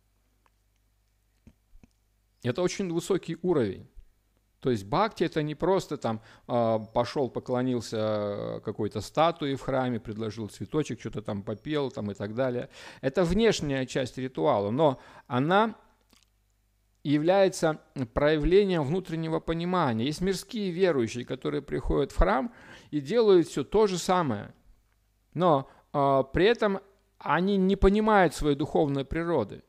Это очень высокий уровень. То есть бхакти это не просто там а, пошел, поклонился э, какой-то статуе в храме, предложил цветочек, что-то там попел там и так далее. Это внешняя часть ритуала, но она является проявлением внутреннего понимания. Есть мирские верующие, которые приходят в храм и делают все то же самое, но а, при этом они не понимают своей духовной природы.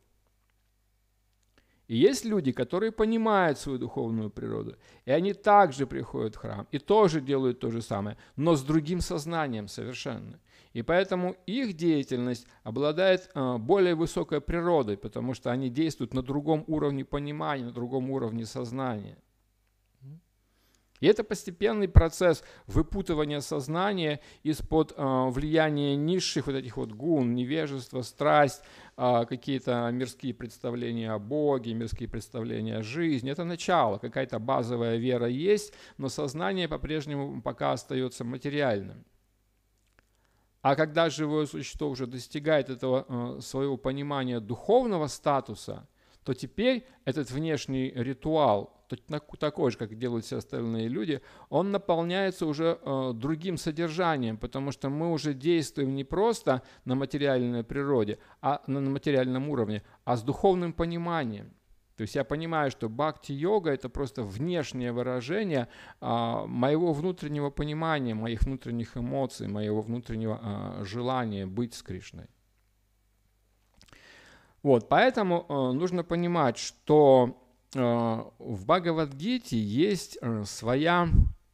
И есть люди, которые понимают свою духовную природу, и они также приходят в храм и тоже делают то же самое, но с другим сознанием совершенно. И поэтому их деятельность обладает э, более высокой природой, потому что они действуют на другом уровне понимания, на другом уровне сознания. И это постепенный процесс выпутывания сознания из-под э, влияния низших вот этих вот гун, невежества, страсть, а, какие-то мирские представления о Боге, мирские представления о жизни. Это начало, какая-то базовая вера есть, но сознание по-прежнему пока остается материальным. А когда живое существо уже достигает этого э, своего понимания духовного статуса – то теперь этот внешний ритуал, такой же, как делают все остальные люди, он наполняется уже э, другим содержанием, потому что мы уже действуем не просто на материальной природе, а на, материальном уровне, а с духовным пониманием. То есть я понимаю, что бхакти-йога это просто внешнее выражение а, моего внутреннего понимания, моих внутренних эмоций, моего внутреннего а, желания быть с Кришной. Вот, поэтому э, нужно понимать, что э, в Бхагавадгите есть э, своя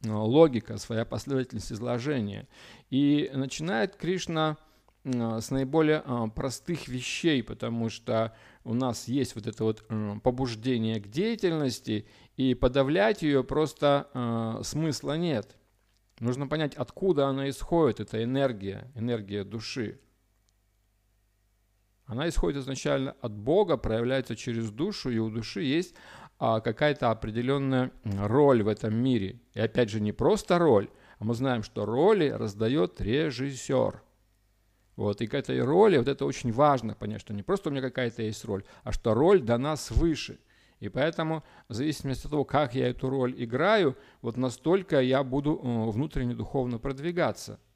э, логика, своя последовательность изложения. И начинает Кришна э, с наиболее э, простых вещей, потому что у нас есть вот это вот побуждение к деятельности, и подавлять ее просто смысла нет. Нужно понять, откуда она исходит, эта энергия, энергия души. Она исходит изначально от Бога, проявляется через душу, и у души есть а, какая-то определенная роль в этом мире. И опять же, не просто роль, а мы знаем, что роли раздает режиссер. Вот, и к этой роли, вот это очень важно понять, что не просто у меня какая-то есть роль, а что роль дана свыше. И поэтому, в зависимости от того, как я эту роль играю, вот настолько я буду внутренне духовно продвигаться –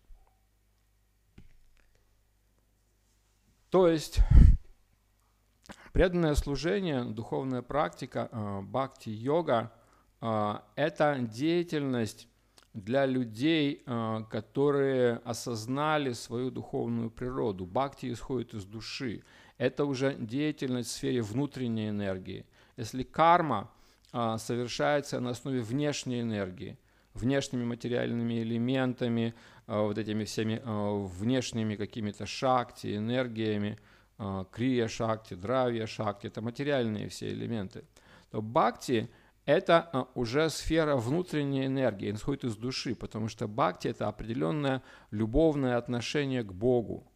То есть преданное служение, духовная практика, э, бхакти-йога э, – это деятельность для людей, э, которые осознали свою духовную природу. Бхакти исходит из души. Это уже деятельность в сфере внутренней энергии. Если карма совершается на основе внешней энергии – внешними материальными элементами, э, вот этими всеми э, внешними какими-то шакти, энергиями, э, крия шакти, дравия шакти, это материальные все элементы, то бхакти – это уже сфера внутренней энергии, исходит из души, потому что бхакти – это определенное любовное отношение к Богу.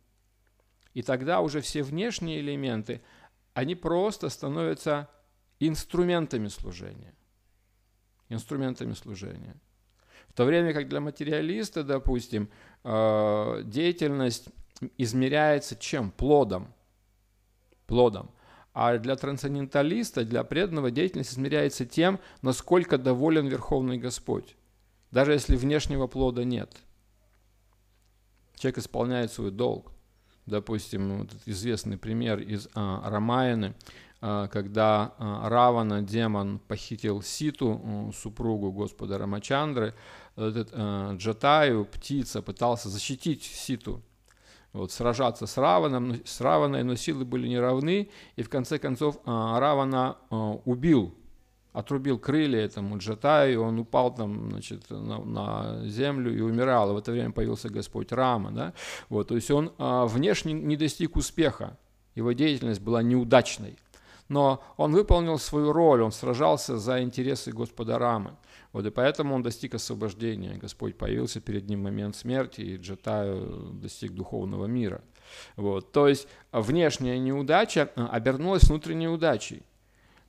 И тогда уже все внешние элементы, они просто становятся инструментами служения. Инструментами служения – в то время как для материалиста, допустим, а, деятельность измеряется чем? Плодом. Плодом. А для трансценденталиста, для преданного деятельность измеряется тем, насколько доволен Верховный Господь, даже если внешнего плода нет. Человек исполняет свой долг. Допустим, вот известный пример из а, Рамаяны, а, когда а, Равана, демон, похитил Ситу, супругу Господа Рамачандры, этот, э, Джатаю, птица, пытался защитить Ситу, вот, сражаться с Раваном, с Раваной, но силы были неравны, и в конце концов э, Равана э, убил, отрубил крылья этому Джатаю, он упал там, значит, на, на землю и умирал, в это время появился Господь Рама, да, вот, то есть он э, внешне не достиг успеха, его деятельность была неудачной, но он выполнил свою роль, он сражался за интересы Господа Рамы. Вот, и поэтому он достиг освобождения. Господь появился перед ним момент смерти, и Джатаю достиг духовного мира. Вот, то есть внешняя неудача э, обернулась внутренней удачей.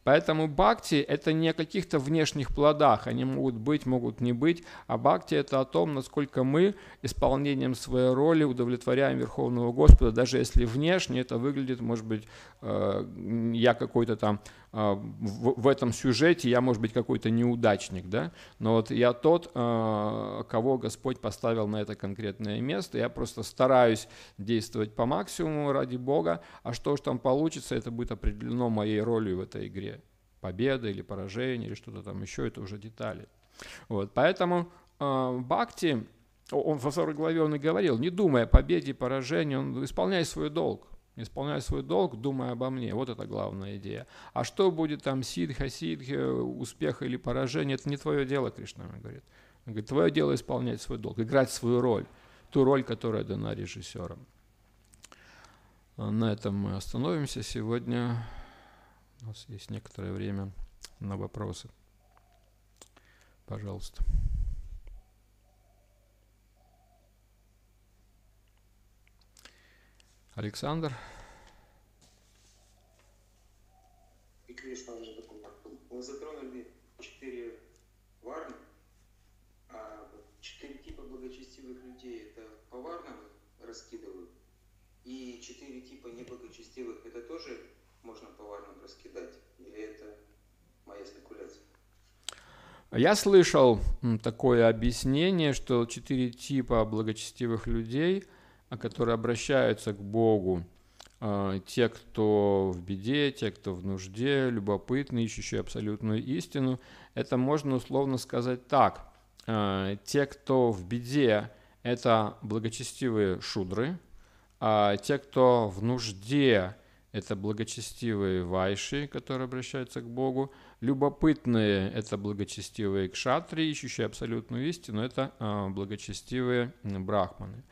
Поэтому бхакти – это не о каких-то внешних плодах, они могут быть, могут не быть, а бхакти – это о том, насколько мы исполнением своей роли удовлетворяем Верховного Господа, даже если внешне это выглядит, может быть, э, я какой-то там а, в этом сюжете я, может быть, какой-то неудачник, да, но вот я тот, а, кого Господь поставил на это конкретное место, я просто стараюсь действовать по максимуму ради Бога, а что же там получится, это будет определено моей ролью в этой игре, победа или поражение или что-то там еще, это уже детали. Вот, поэтому а, Бхакти, он во второй главе он и говорил, не думая о победе и поражении, он исполняет свой долг исполняй свой долг, думая обо мне. Вот это главная идея. А что будет там сидха, сидха, успех или поражение, это не твое дело, Кришна говорит. Он говорит, твое дело исполнять свой долг, играть свою роль, ту роль, которая дана режиссером. На этом мы остановимся сегодня. У нас есть некоторое время на вопросы. Пожалуйста. Александр. И, конечно, уже мы затронули четыре варны, а четыре типа благочестивых людей это по поварно раскидывают, и четыре типа неблагочестивых это тоже можно по поварно раскидать, или это моя спекуляция? Я слышал такое объяснение, что четыре типа благочестивых людей а которые обращаются к Богу, а, те, кто в беде, те, кто в нужде, любопытные, ищущие абсолютную истину, это можно условно сказать так. А, те, кто в беде, это благочестивые шудры, а те, кто в нужде, это благочестивые вайши, которые обращаются к Богу, любопытные – это благочестивые кшатри, ищущие абсолютную истину – это благочестивые брахманы.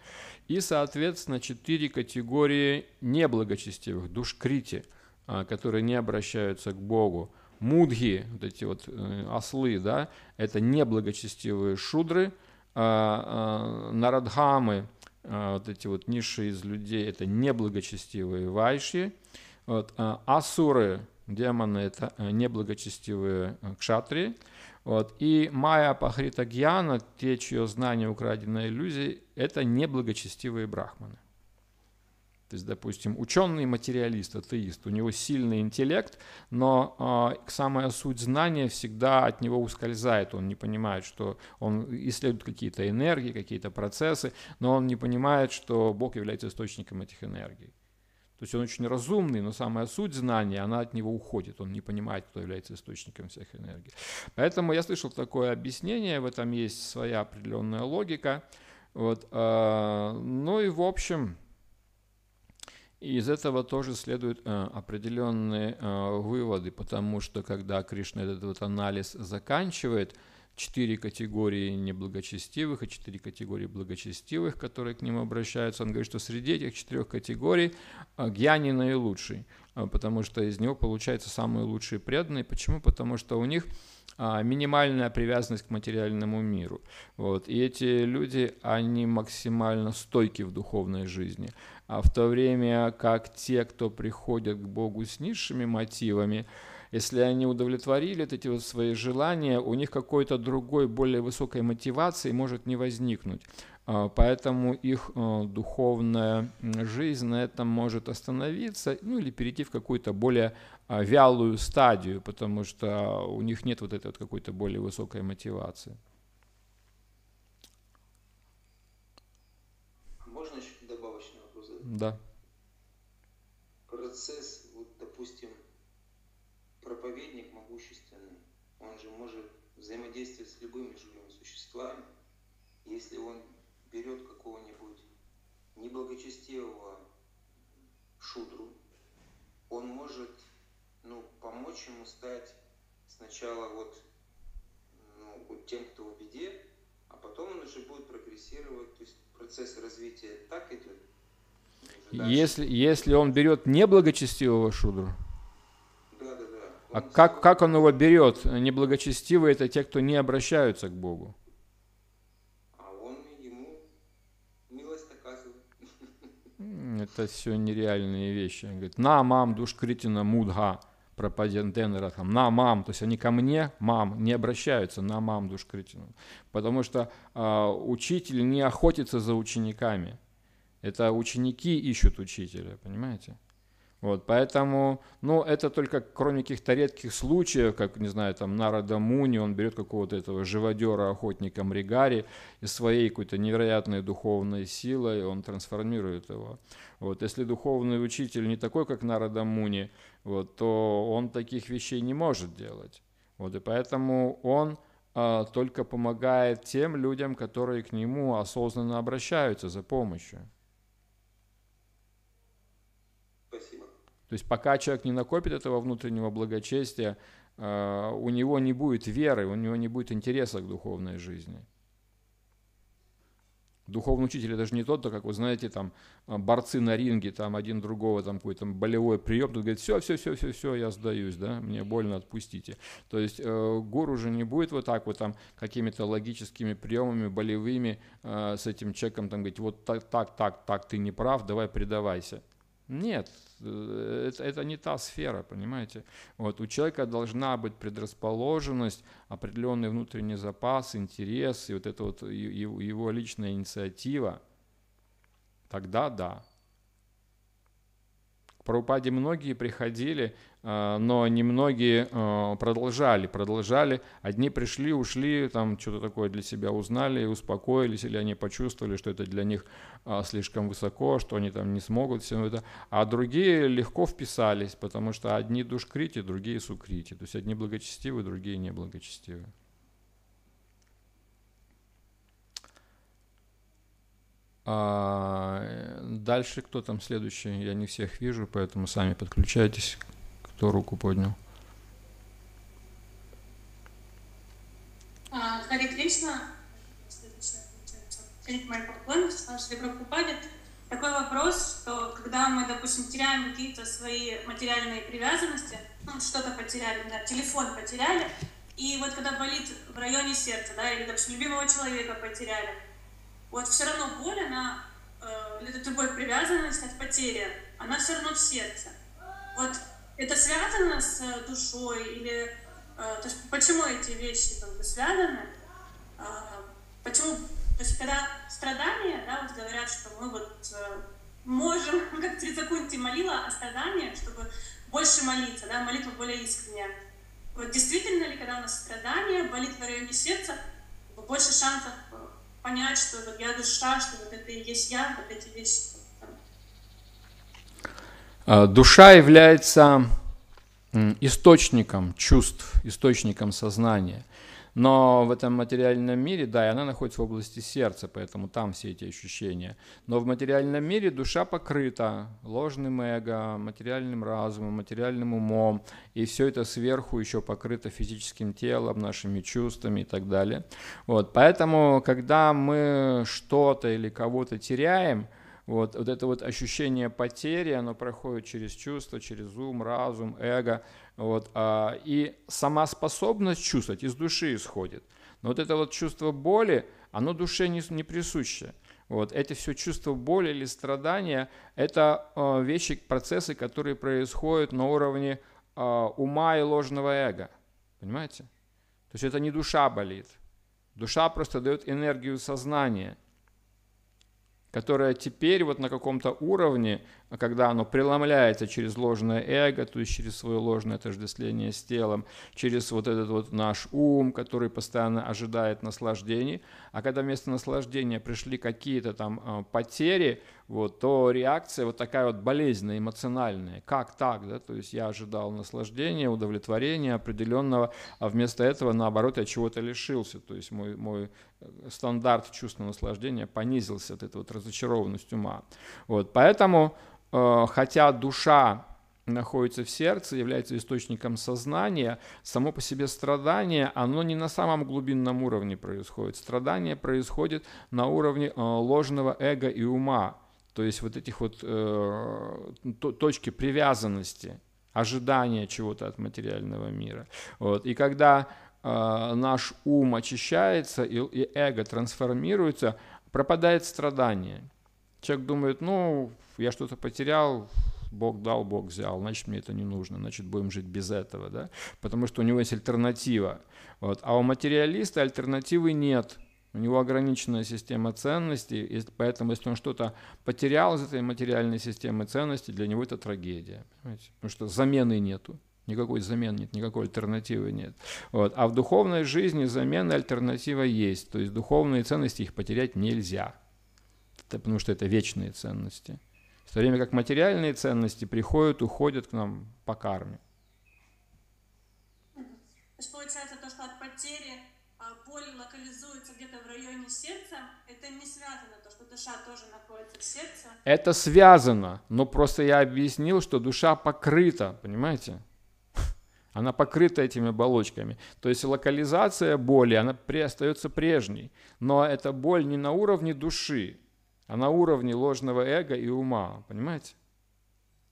И, соответственно, четыре категории неблагочестивых, душкрити, а, которые не обращаются к Богу. Мудги, вот эти вот э, ослы, да, это неблагочестивые шудры. А, а, нарадхамы, вот эти вот ниши из людей, это неблагочестивые вайши. Вот, асуры, демоны, это э, неблагочестивые э, кшатри. Вот, и Майя Пахрита Гьяна, те, чье знание украдено иллюзией, это неблагочестивые брахманы. То есть, допустим, ученый материалист, атеист, у него сильный интеллект, но э, самая суть знания всегда от него ускользает. Он не понимает, что он исследует какие-то энергии, какие-то процессы, но он не понимает, что Бог является источником этих энергий. То есть он очень разумный, но самая суть знания, она от него уходит. Он не понимает, кто является источником всех энергий. Поэтому я слышал такое объяснение, в этом есть своя определенная логика – вот, а, ну и в общем, из этого тоже следуют э, определенные э, выводы, потому что когда Кришна этот вот анализ заканчивает, четыре категории неблагочестивых и четыре категории благочестивых, которые к ним обращаются. Он говорит, что среди этих четырех категорий э, Гьяни наилучший, потому что из него получается самые лучшие преданные. Почему? Потому что у них а, минимальная привязанность к материальному миру. Вот. И эти люди, они максимально стойки в духовной жизни. А в то время как те, кто приходят к Богу с низшими мотивами, если они удовлетворили эти вот свои желания, у них какой-то другой, более высокой мотивации может не возникнуть. А, поэтому их э, духовная жизнь на этом может остановиться, ну или перейти в какую-то более а, вялую стадию, потому что у них нет вот этой вот какой-то более высокой мотивации. А можно еще добавочный вопрос Да. Процесс, вот, допустим, проповедник могущественный, он же может взаимодействовать с любыми живыми существами, если он берет какого-нибудь неблагочестивого шудру, он может ну, помочь ему стать сначала вот ну, тем, кто в беде, а потом он уже будет прогрессировать, то есть процесс развития так идет. Если, если он берет неблагочестивого шудру, да, да, да. а как, как он его берет? Неблагочестивые – это те, кто не обращаются к Богу. это все нереальные вещи. Он говорит, на, мам, душ критина мудга, пропадентенера, там, на, мам, то есть они ко мне, мам, не обращаются, на, мам, душ критина. Потому что э, учитель не охотится за учениками. Это ученики ищут учителя, понимаете? Вот, поэтому, ну, это только кроме каких-то редких случаев, как, не знаю, там, Нарада Муни, он берет какого-то этого живодера, охотника Мригари, и своей какой-то невероятной духовной силой он трансформирует его. Вот, если духовный учитель не такой, как Нарада Муни, вот, то он таких вещей не может делать. Вот, и поэтому он а, только помогает тем людям, которые к нему осознанно обращаются за помощью. То есть пока человек не накопит этого внутреннего благочестия, э, у него не будет веры, у него не будет интереса к духовной жизни. Духовный учитель это же не тот, то, как вы знаете, там э, борцы на ринге, там один другого, там какой-то болевой прием, тут говорит, все, все, все, все, все, я сдаюсь, да, мне больно, отпустите. То есть э, гуру же не будет вот так вот там какими-то логическими приемами болевыми э, с этим человеком там говорить, вот так, так, так, так, ты не прав, давай предавайся. Нет, э, это, это не та сфера, понимаете. Вот, у человека должна быть предрасположенность, определенный внутренний запас, интерес, и вот это вот его личная инициатива. Тогда да. К Прабхупаде многие приходили а, но немногие а, продолжали, продолжали. Одни пришли, ушли, там что-то такое для себя узнали, успокоились, или они почувствовали, что это для них а, слишком высоко, что они там не смогут все это. А другие легко вписались, потому что одни душкрити, другие сукрити. То есть одни благочестивы, другие неблагочестивы. Э, дальше кто там следующий? Я не всех вижу, поэтому сами подключайтесь. Кто руку поднял? Хари Кришна, ценит Такой вопрос, что когда мы, допустим, теряем какие-то свои материальные привязанности, ну, что-то потеряли, да, телефон потеряли, и вот когда болит в районе сердца, да, или, допустим, любимого человека потеряли, вот все равно боль, она, э, любовь привязанность от потери, она все равно в сердце. Вот это связано с э, душой или э, то есть почему эти вещи как бы связаны? Э, почему, то есть когда страдания, да, вот говорят, что мы вот можем, ну, [laughs] как Трицакунти молила о страдании, чтобы больше молиться, да, молитва более искренняя. Вот действительно ли, когда у нас страдания, болит в районе сердца, больше шансов понять, что вот я душа, что вот это и есть я, вот эти вещи а, душа является источником чувств, источником сознания. Но в этом материальном мире, да, и она находится в области сердца, поэтому там все эти ощущения. Но в материальном мире душа покрыта ложным эго, материальным разумом, материальным умом, и все это сверху еще покрыто физическим телом, нашими чувствами и так далее. Вот, поэтому, когда мы что-то или кого-то теряем – вот, вот это вот ощущение потери, оно проходит через чувство, через ум, разум, эго. Вот, а, и сама способность чувствовать из души исходит. Но вот это вот чувство боли, оно душе не, не присуще. Вот, эти все чувства боли или страдания – это э, вещи, процессы, которые происходят на уровне э, ума и ложного эго. Понимаете? То есть это не душа болит. Душа просто дает энергию сознания – которая теперь вот на каком-то уровне а когда оно преломляется через ложное эго, то есть через свое ложное отождествление с телом, через вот этот вот наш ум, который постоянно ожидает наслаждений, а когда вместо наслаждения пришли какие-то там э, потери, вот, то реакция вот такая вот болезненная, эмоциональная. Как так, да? То есть я ожидал наслаждения, удовлетворения определенного, а вместо этого, наоборот, я чего-то лишился. То есть мой, мой э, стандарт чувства наслаждения понизился от этой вот разочарованности ума. Вот, поэтому Э, хотя душа находится в сердце, является источником сознания, само по себе страдание, оно не на самом глубинном уровне происходит. Страдание происходит на уровне э, ложного эго и ума, то есть вот этих вот э, точки привязанности, ожидания чего-то от материального мира. Вот. И когда наш ум очищается и эго трансформируется, пропадает страдание – Человек думает, ну, я что-то потерял, Бог дал, Бог взял, значит, мне это не нужно, значит, будем жить без этого, да, потому что у него есть альтернатива. Вот. А у материалиста альтернативы нет, у него ограниченная система ценностей, и поэтому если он что-то потерял из этой материальной системы ценностей, для него это трагедия, понимаете? потому что замены нету. Никакой замены нет, никакой альтернативы нет. Вот. А в духовной жизни замена альтернатива есть. То есть духовные ценности их потерять нельзя потому что это вечные ценности. В то время как материальные ценности приходят, уходят к нам по карме. То есть получается то, что от потери а, боль локализуется где-то в районе сердца, это не связано, то, что душа тоже находится в сердце? Это связано, но просто я объяснил, что душа покрыта, понимаете? [laughs] Она покрыта этими оболочками. То есть локализация боли, она остается прежней. Но эта боль не на уровне души, а на уровне ложного эго и ума, понимаете?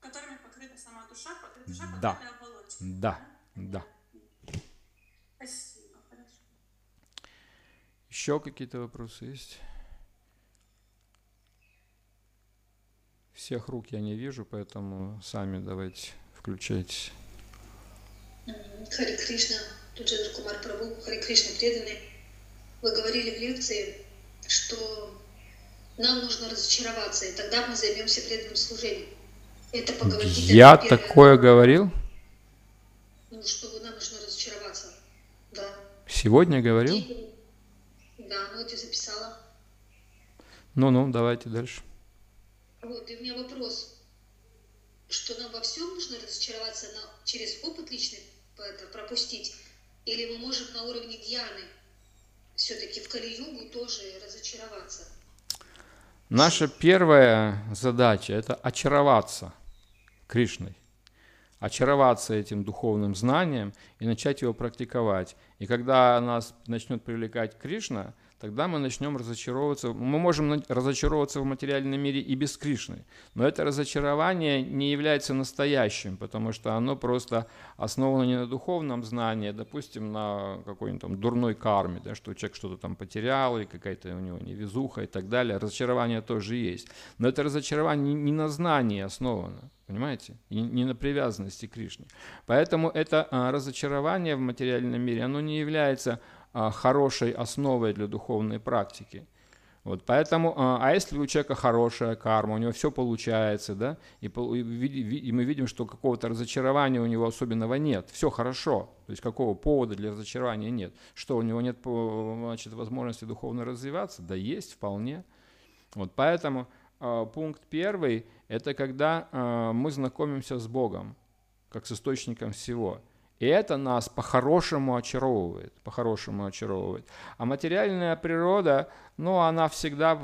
Которыми покрыта сама душа, душа, да. оболочка. Да, да. да. Спасибо, Еще какие-то вопросы есть? Всех рук я не вижу, поэтому сами давайте включайтесь. Хари Кришна, же Кумар Прабу, Хари Кришна преданный. Вы говорили в лекции, что нам нужно разочароваться, и тогда мы займемся преданным служением. Это поговорить. Я это такое говорил? Ну, что нам нужно разочароваться. Да. Сегодня говорил? Да, ну это записала. Ну-ну, давайте дальше. Вот, и у меня вопрос, что нам во всем нужно разочароваться на, через опыт личный это, пропустить, или мы можем на уровне гьяны все-таки в Кали-Югу тоже разочароваться? Наша первая задача – это очароваться Кришной, очароваться этим духовным знанием и начать его практиковать. И когда нас начнет привлекать Кришна, тогда мы начнем разочаровываться. Мы можем разочаровываться в материальном мире и без Кришны, но это разочарование не является настоящим, потому что оно просто основано не на духовном знании, а, допустим, на какой-нибудь там дурной карме, да, что человек что-то там потерял, или какая-то у него невезуха и так далее. Разочарование тоже есть. Но это разочарование не на знании основано. Понимаете? И не на привязанности к Кришне. Поэтому это а, разочарование в материальном мире, оно не является а, хорошей основой для духовной практики. Вот, поэтому, а, а если у человека хорошая карма, у него все получается, да, и, и мы видим, что какого-то разочарования у него особенного нет, все хорошо, то есть какого повода для разочарования нет, что у него нет значит, возможности духовно развиваться, да есть вполне. Вот, поэтому а, пункт первый – это когда мы знакомимся с Богом, как с источником всего – и это нас по-хорошему очаровывает, по-хорошему очаровывает. А материальная природа, ну, она всегда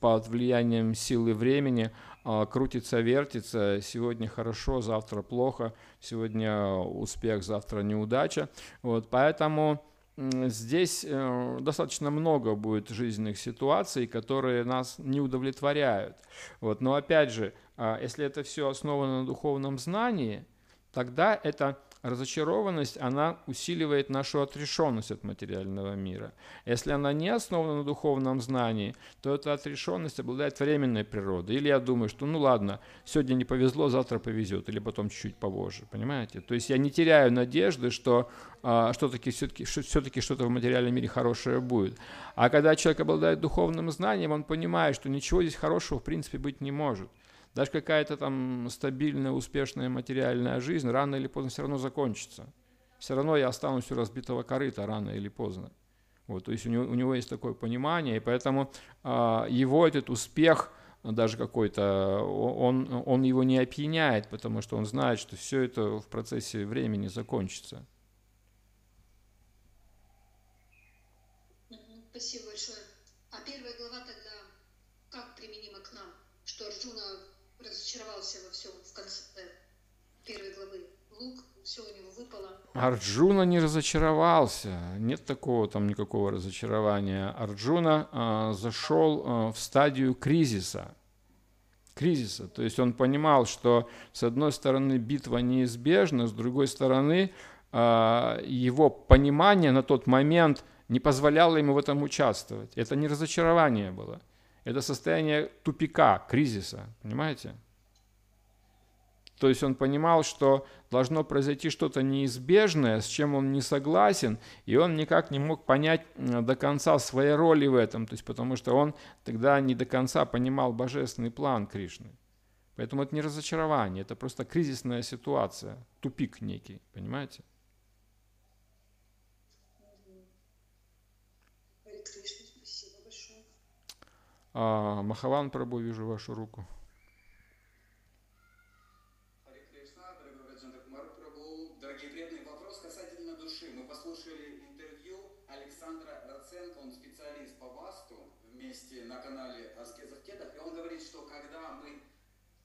под влиянием силы времени а, крутится, вертится. Сегодня хорошо, завтра плохо, сегодня успех, завтра неудача. Вот, поэтому здесь э, достаточно много будет жизненных ситуаций, которые нас не удовлетворяют. Вот. Но опять же, а, если это все основано на духовном знании, тогда это разочарованность, она усиливает нашу отрешенность от материального мира. Если она не основана на духовном знании, то эта отрешенность обладает временной природой. Или я думаю, что ну ладно, сегодня не повезло, завтра повезет, или потом чуть-чуть повозже понимаете? То есть я не теряю надежды, что а, что-таки все-таки все что-то таки в материальном мире хорошее будет. А когда человек обладает духовным знанием, он понимает, что ничего здесь хорошего в принципе быть не может – даже какая-то там стабильная, успешная материальная жизнь рано или поздно все равно закончится. Все равно я останусь у разбитого корыта рано или поздно. Вот, то есть у него, у него есть такое понимание, и поэтому а, его этот успех даже какой-то, он, он его не опьяняет, потому что он знает, что все это в процессе времени закончится. Спасибо большое. А первая глава тогда как применима к нам? Что Арджуна разочаровался во всем в конце э, первой главы. Лук, все у него выпало. Арджуна не разочаровался. Нет такого там никакого разочарования. Арджуна а, зашел а, в стадию кризиса. Кризиса. То есть он понимал, что с одной стороны битва неизбежна, с другой стороны а, его понимание на тот момент не позволяло ему в этом участвовать. Это не разочарование было. Это состояние тупика, кризиса, понимаете? То есть он понимал, что должно произойти что-то неизбежное, с чем он не согласен, и он никак не мог понять до конца своей роли в этом, то есть потому что он тогда не до конца понимал божественный план Кришны. Поэтому это не разочарование, это просто кризисная ситуация, тупик некий, понимаете? А, Махаван Прабу, вижу вашу руку. вопрос касательно души. Мы послушали интервью Александра Раценко, он специалист по васту, вместе на канале Аскеза в он говорит, что когда мы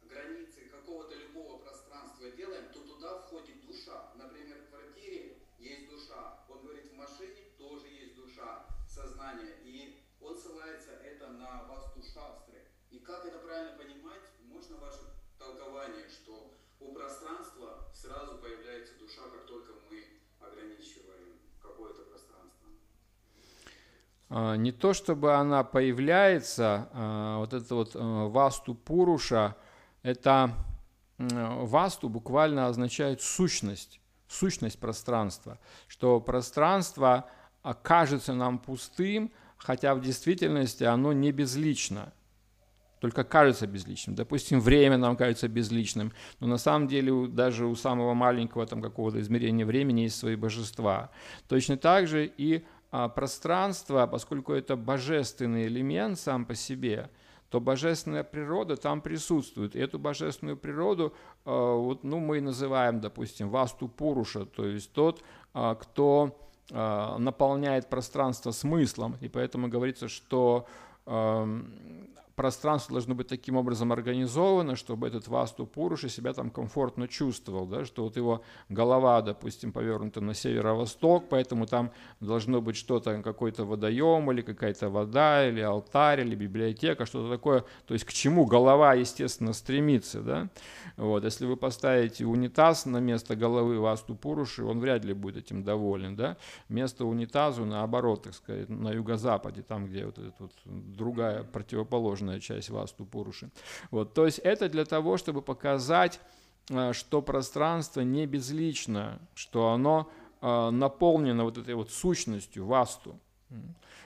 границы какого-то любого пространства делаем, то туда входит душа. Например, в квартире есть душа. Он говорит, в машине тоже есть душа, сознание. И он ссылается это на васту шастры. И как это правильно понимать, можно ваше толкование, что у пространства сразу появляется душа, как только мы ограничиваем какое-то пространство. А, не то чтобы она появляется, а, вот это вот а, васту пуруша, это васту буквально означает сущность, сущность пространства, что пространство окажется нам пустым, хотя в действительности оно не безлично, только кажется безличным. Допустим, время нам кажется безличным, но на самом деле даже у самого маленького там какого-то измерения времени есть свои божества. Точно так же и а, пространство, поскольку это божественный элемент сам по себе, то божественная природа там присутствует. И эту божественную природу а, вот, ну, мы называем, допустим, Васту Пуруша, то есть тот, а, кто Э, наполняет пространство смыслом, и поэтому говорится, что эм, пространство должно быть таким образом организовано, чтобы этот васту Пуруша себя там комфортно чувствовал, да, что вот его голова, допустим, повернута на северо-восток, поэтому там должно быть что-то, какой-то водоем или какая-то вода, или алтарь, или библиотека, что-то такое, то есть к чему голова, естественно, стремится, да, вот, если вы поставите унитаз на место головы васту Пуруши, он вряд ли будет этим доволен, да, место унитазу наоборот, так сказать, на юго-западе, там, где вот эта вот другая противоположная наружная часть васту пуруши. Вот, то есть это для того, чтобы показать, э, что пространство не безлично, что оно э, наполнено вот этой вот сущностью, васту.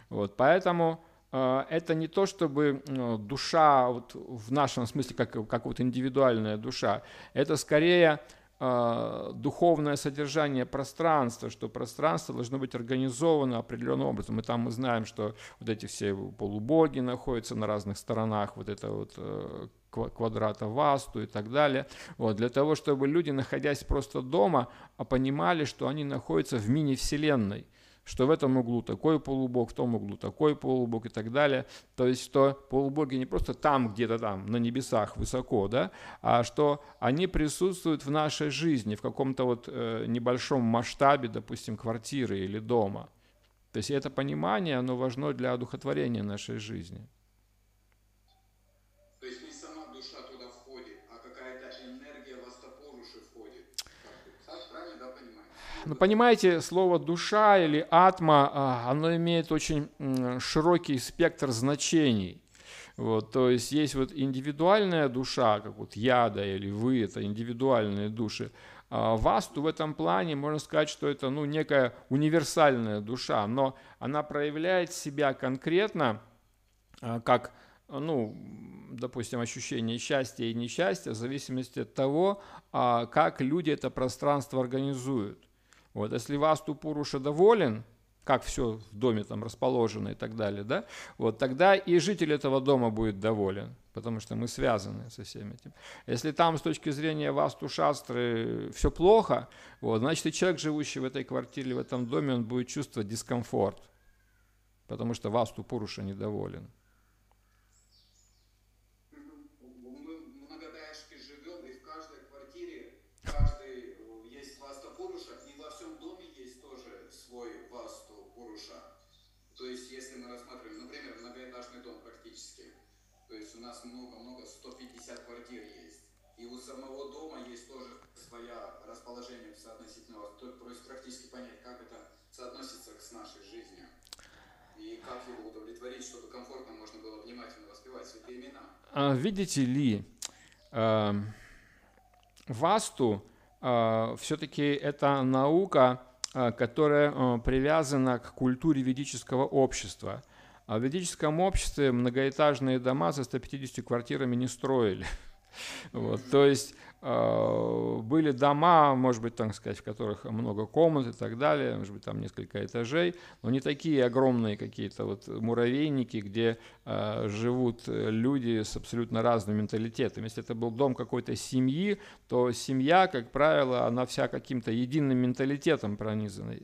Вот, поэтому э, это не то, чтобы душа вот в нашем смысле, как, как вот индивидуальная душа, это скорее а, духовное содержание пространства, что пространство должно быть организовано определенным образом. Мы там мы знаем, что вот эти все полубоги находятся на разных сторонах вот этого вот э, квадрата васту и так далее. Вот, для того, чтобы люди, находясь просто дома, а, понимали, что они находятся в мини-вселенной – что в этом углу такой полубог, в том углу такой полубог и так далее. То есть, что полубоги не просто там, где-то там, на небесах, высоко, да, а что они присутствуют в нашей жизни, в каком-то вот э, небольшом масштабе, допустим, квартиры или дома. То есть это понимание, оно важно для одухотворения нашей жизни. Но ну, понимаете, слово душа или атма, а, оно имеет очень широкий спектр значений. Вот, то есть есть вот индивидуальная душа, как вот яда или вы, это индивидуальные души. А васту в этом плане можно сказать, что это ну, некая универсальная душа, но она проявляет себя конкретно а, как ну, допустим, ощущение счастья и несчастья в зависимости от того, а, как люди это пространство организуют. Вот, если Васту Пуруша доволен, как все в доме там расположено и так далее, да, вот тогда и житель этого дома будет доволен, потому что мы связаны со всем этим. Если там с точки зрения васту шастры все плохо, вот, значит и человек, живущий в этой квартире, в этом доме, он будет чувствовать дискомфорт, потому что васту Пуруша недоволен. у самого дома есть тоже своя расположение соотносительно То, есть практически понять, как это соотносится с нашей жизнью. И как его удовлетворить, чтобы комфортно можно было внимательно воспевать святые имена. А, видите ли, э, Васту э, а, все-таки это наука, которая привязана к культуре ведического общества. в ведическом обществе многоэтажные дома со 150 квартирами не строили. Вот, то есть э, были дома, может быть, там сказать, в которых много комнат и так далее, может быть, там несколько этажей, но не такие огромные какие-то вот муравейники, где э, живут э, люди с абсолютно разным менталитетом. Если это был дом какой-то семьи, то семья, как правило, она вся каким-то единым менталитетом пронизана.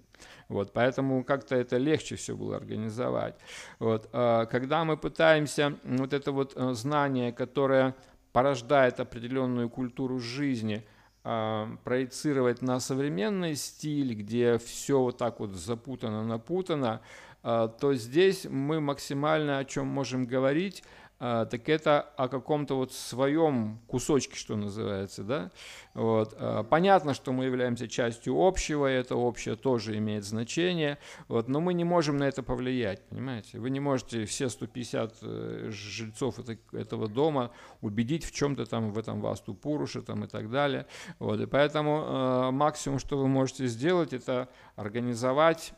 Вот, поэтому как-то это легче все было организовать. Вот, э, когда мы пытаемся вот это вот э, знание, которое порождает определенную культуру жизни, а, проецировать на современный стиль, где все вот так вот запутано, напутано, а, то здесь мы максимально о чем можем говорить – а, так это о каком-то вот своем кусочке, что называется, да. Вот. А, понятно, что мы являемся частью общего, и это общее тоже имеет значение, вот, но мы не можем на это повлиять, понимаете. Вы не можете все 150 э, жильцов этого дома убедить в чем-то там, в этом васту пуруше там и так далее. Вот. И поэтому э, максимум, что вы можете сделать, это организовать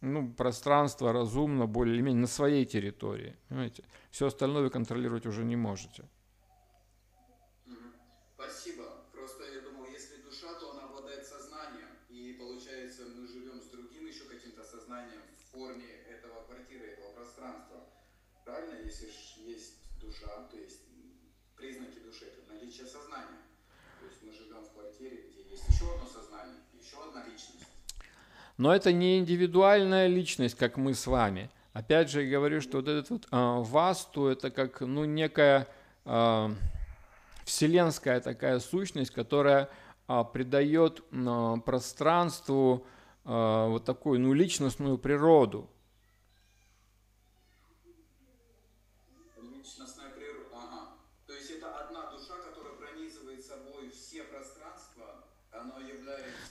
ну, пространство разумно, более-менее на своей территории. Понимаете? Все остальное вы контролировать уже не можете. Спасибо. Просто я думал, если душа, то она обладает сознанием. И получается, мы живем с другим еще каким-то сознанием в форме этого квартиры, этого пространства. Правильно? Если есть душа, то есть признаки души, это наличие сознания. То есть мы живем в квартире, где есть еще одно сознание, еще одна личность. Но это не индивидуальная личность, как мы с вами. Опять же, я говорю, что вот этот вот а, васту – это как ну, некая а, вселенская такая сущность, которая а, придает а, пространству а, вот такую ну, личностную природу –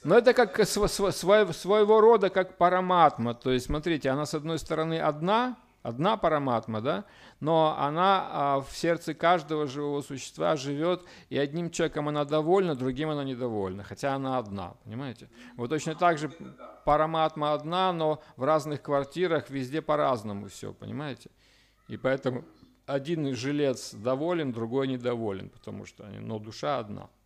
Но это как своего рода, как параматма. То есть, смотрите, она с одной стороны одна, одна параматма, да, но она а, в сердце каждого живого существа живет, и одним человеком она довольна, другим она недовольна, хотя она одна, понимаете? Вот точно так же параматма одна, но в разных квартирах везде по-разному все, понимаете? И поэтому один жилец доволен, другой недоволен, потому что но душа одна –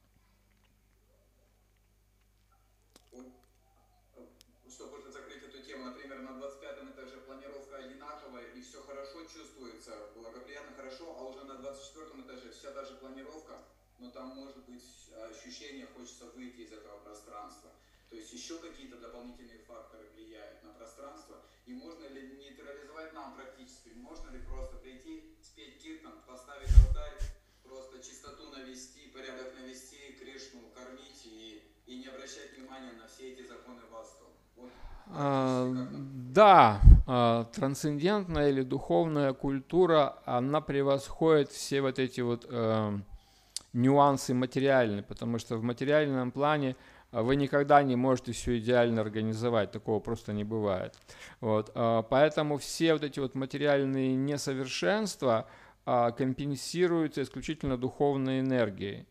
хочется выйти из этого пространства. То есть еще какие-то дополнительные факторы влияют на пространство. И можно ли нейтрализовать нам практически? Можно ли просто прийти, спеть киртан, поставить алтарь, просто чистоту навести, порядок навести, Кришну кормить и, и не обращать внимания на все эти законы васту? А, да, а, трансцендентная или духовная культура, она превосходит все вот эти вот э, нюансы материальные, потому что в материальном плане а, вы никогда не можете все идеально организовать, такого просто не бывает. Вот. А, поэтому все вот эти вот материальные несовершенства а, компенсируются исключительно духовной энергией.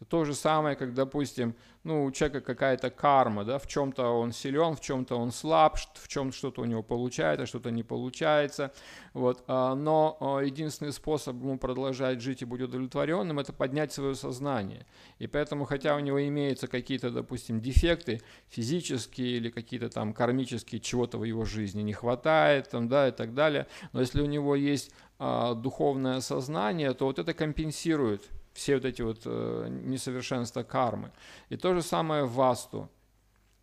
Это то же самое, как, допустим, ну, у человека какая-то карма, да, в чем-то он силен, в чем-то он слаб, в чем что-то у него получается, а что-то не получается, вот, а, но а, единственный способ ему продолжать жить и быть удовлетворенным, это поднять свое сознание, и поэтому, хотя у него имеются какие-то, допустим, дефекты физические или какие-то там кармические, чего-то в его жизни не хватает, там, да, и так далее, но если у него есть духовное сознание, то вот это компенсирует все вот эти вот э, несовершенства кармы. И то же самое в Васту.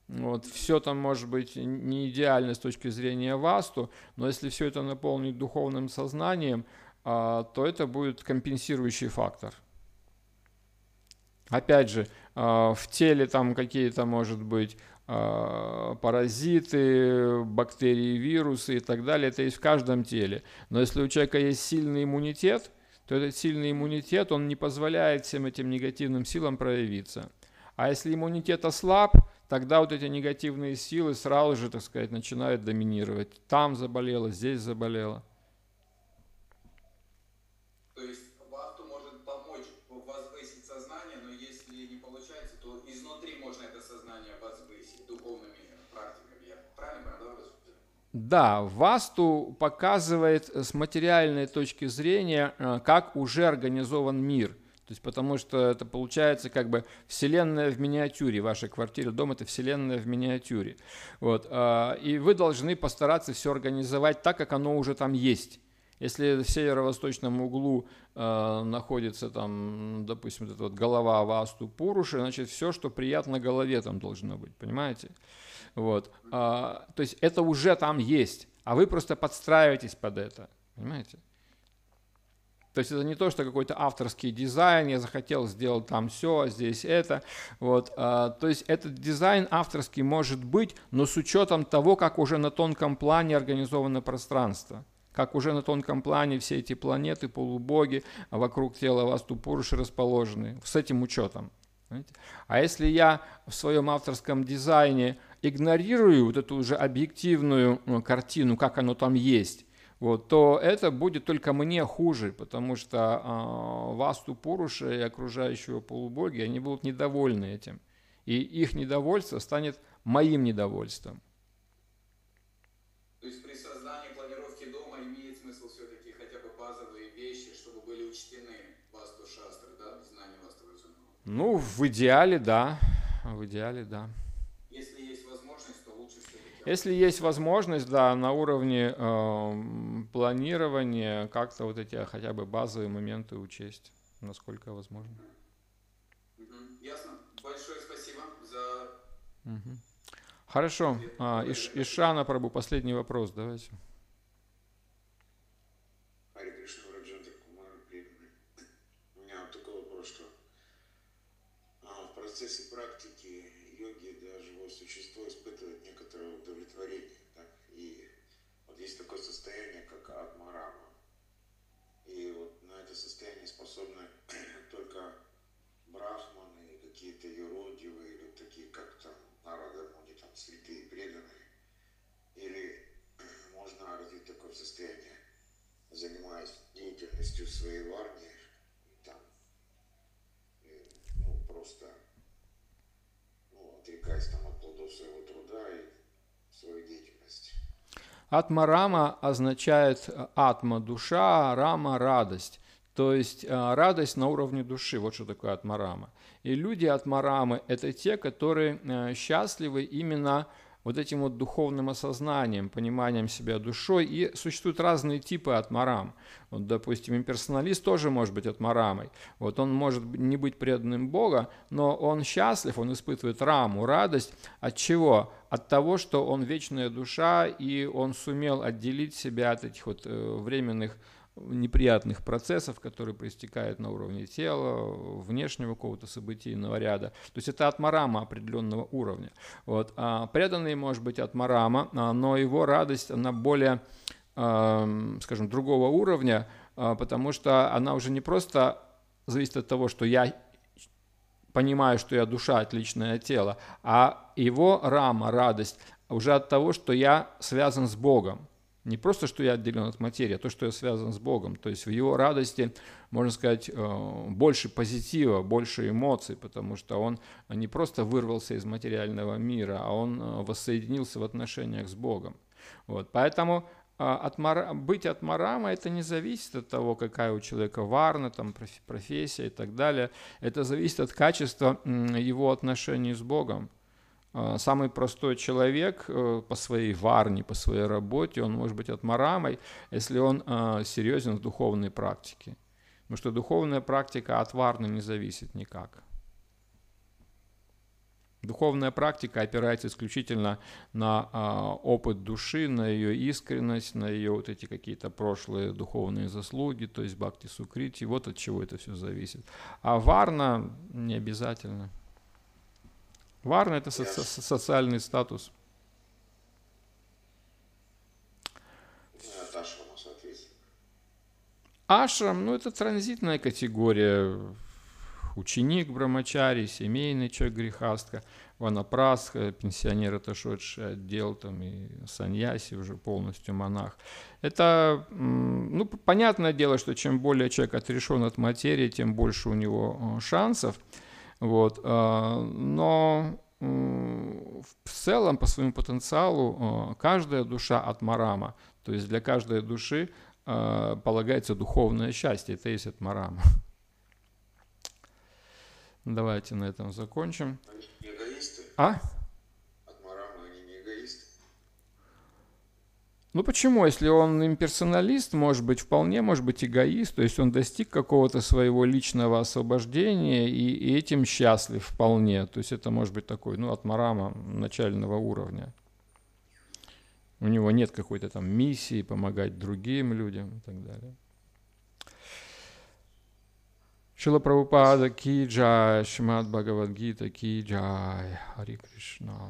Вот, все там может быть не идеально с точки зрения Васту, но если все это наполнить духовным сознанием, а, то это будет компенсирующий фактор. Опять же, а, в теле там какие-то, может быть, а, паразиты, бактерии, вирусы и так далее, это есть в каждом теле. Но если у человека есть сильный иммунитет – то этот сильный иммунитет, он не позволяет всем этим негативным силам проявиться. А если иммунитет ослаб, тогда вот эти негативные силы сразу же, так сказать, начинают доминировать. Там заболело, здесь заболело. Да, Васту показывает с материальной точки зрения, э, как уже организован мир. То есть, потому что это получается как бы вселенная в миниатюре. Ваша квартира, дом – это вселенная в миниатюре. Вот. Э, и вы должны постараться все организовать так, как оно уже там есть. Если в северо-восточном углу э, находится там, допустим, вот эта вот голова Васту Пуруши, значит, все, что приятно голове там должно быть, понимаете? Вот. А, то есть это уже там есть, а вы просто подстраиваетесь под это. Понимаете? То есть это не то, что какой-то авторский дизайн, я захотел сделать там все, а здесь это. Вот. А, то есть этот дизайн авторский может быть, но с учетом того, как уже на тонком плане организовано пространство как уже на тонком плане все эти планеты, полубоги вокруг тела вас Пуруши расположены, с этим учетом. Понимаете? А если я в своем авторском дизайне игнорирую вот эту уже объективную э, картину, как оно там есть, вот, то это будет только мне хуже, потому что э, Васту Пуруша и окружающего полубоги, они будут недовольны этим. И их недовольство станет моим недовольством. То есть при создании планировки дома имеет смысл все-таки хотя бы базовые вещи, чтобы были учтены Васту Шастры, да, знание Васту Ну, в идеале, да. В идеале, да. Если есть возможность, да, на уровне э, планирования как-то вот эти хотя бы базовые моменты учесть, насколько возможно. Угу, ясно. Большое спасибо за... Угу. Хорошо. А, Иш, Ишана Прабу, последний вопрос, давайте. А, процессе практики способны [clears throat] только брахманы какие-то юродивы, или такие, как там народы, они там святые преданные. Или [clears throat] можно развить такое состояние, занимаясь деятельностью своей в армии, там, и, э, ну, просто ну, отрекаясь там от плодов своего труда и своей деятельности. Атмарама означает э, атма – душа, рама – радость. То есть а, радость на уровне души, вот что такое атмарама. И люди атмарамы – это те, которые э, счастливы именно вот этим вот духовным осознанием, пониманием себя душой. И существуют разные типы атмарам. Вот, допустим, имперсоналист тоже может быть атмарамой. Вот он может не быть преданным Бога, но он счастлив, он испытывает раму, радость. От чего? От того, что он вечная душа, и он сумел отделить себя от этих вот э, временных неприятных процессов, которые проистекают на уровне тела, внешнего какого-то событийного ряда. То есть это атмарама определенного уровня. Вот. А преданный может быть атмарама, а, но его радость, она более, а, скажем, другого уровня, а, потому что она уже не просто зависит от того, что я понимаю, что я душа, отличное тело, а его рама, радость, уже от того, что я связан с Богом. Не просто, что я отделен от материи, а то, что я связан с Богом. То есть в его радости, можно сказать, э, больше позитива, больше эмоций, потому что он не просто вырвался из материального мира, а он э, воссоединился в отношениях с Богом. Вот. Поэтому э, от быть от это не зависит от того, какая у человека варна, там, профессия и так далее. Это зависит от качества его отношений с Богом. А, самый простой человек э, по своей варне, по своей работе, он может быть отмарамой, если он а, серьезен в духовной практике. Потому что духовная практика от варны не зависит никак. Духовная практика опирается исключительно на а, опыт души, на ее искренность, на ее вот эти какие-то прошлые духовные заслуги, то есть бхакти сукрити, вот от чего это все зависит. А варна не обязательно. Варна – это yes. со- социальный статус. Ашрам, ну это транзитная категория. Ученик брахмачари, семейный человек грехастка, ванапрасха, пенсионер, отошедший от дел, там, и саньяси, уже полностью монах. Это, ну, понятное дело, что чем более человек отрешен от материи, тем больше у него э, шансов. Вот. Э, но э, в целом по своему потенциалу э, каждая душа от Марама, то есть для каждой души полагается духовное счастье, это есть от Марама. Давайте на этом закончим. Эгоисты. А? Ну почему? Если он имперсоналист, может быть, вполне, может быть, эгоист, то есть он достиг какого-то своего личного освобождения и, и этим счастлив вполне. То есть это может быть такой, ну, атмарама начального уровня. У него нет какой-то там миссии помогать другим людям и так далее. Шила Прабхупада Киджай, Шимат Бхагавадгита Киджай, Хари Кришна.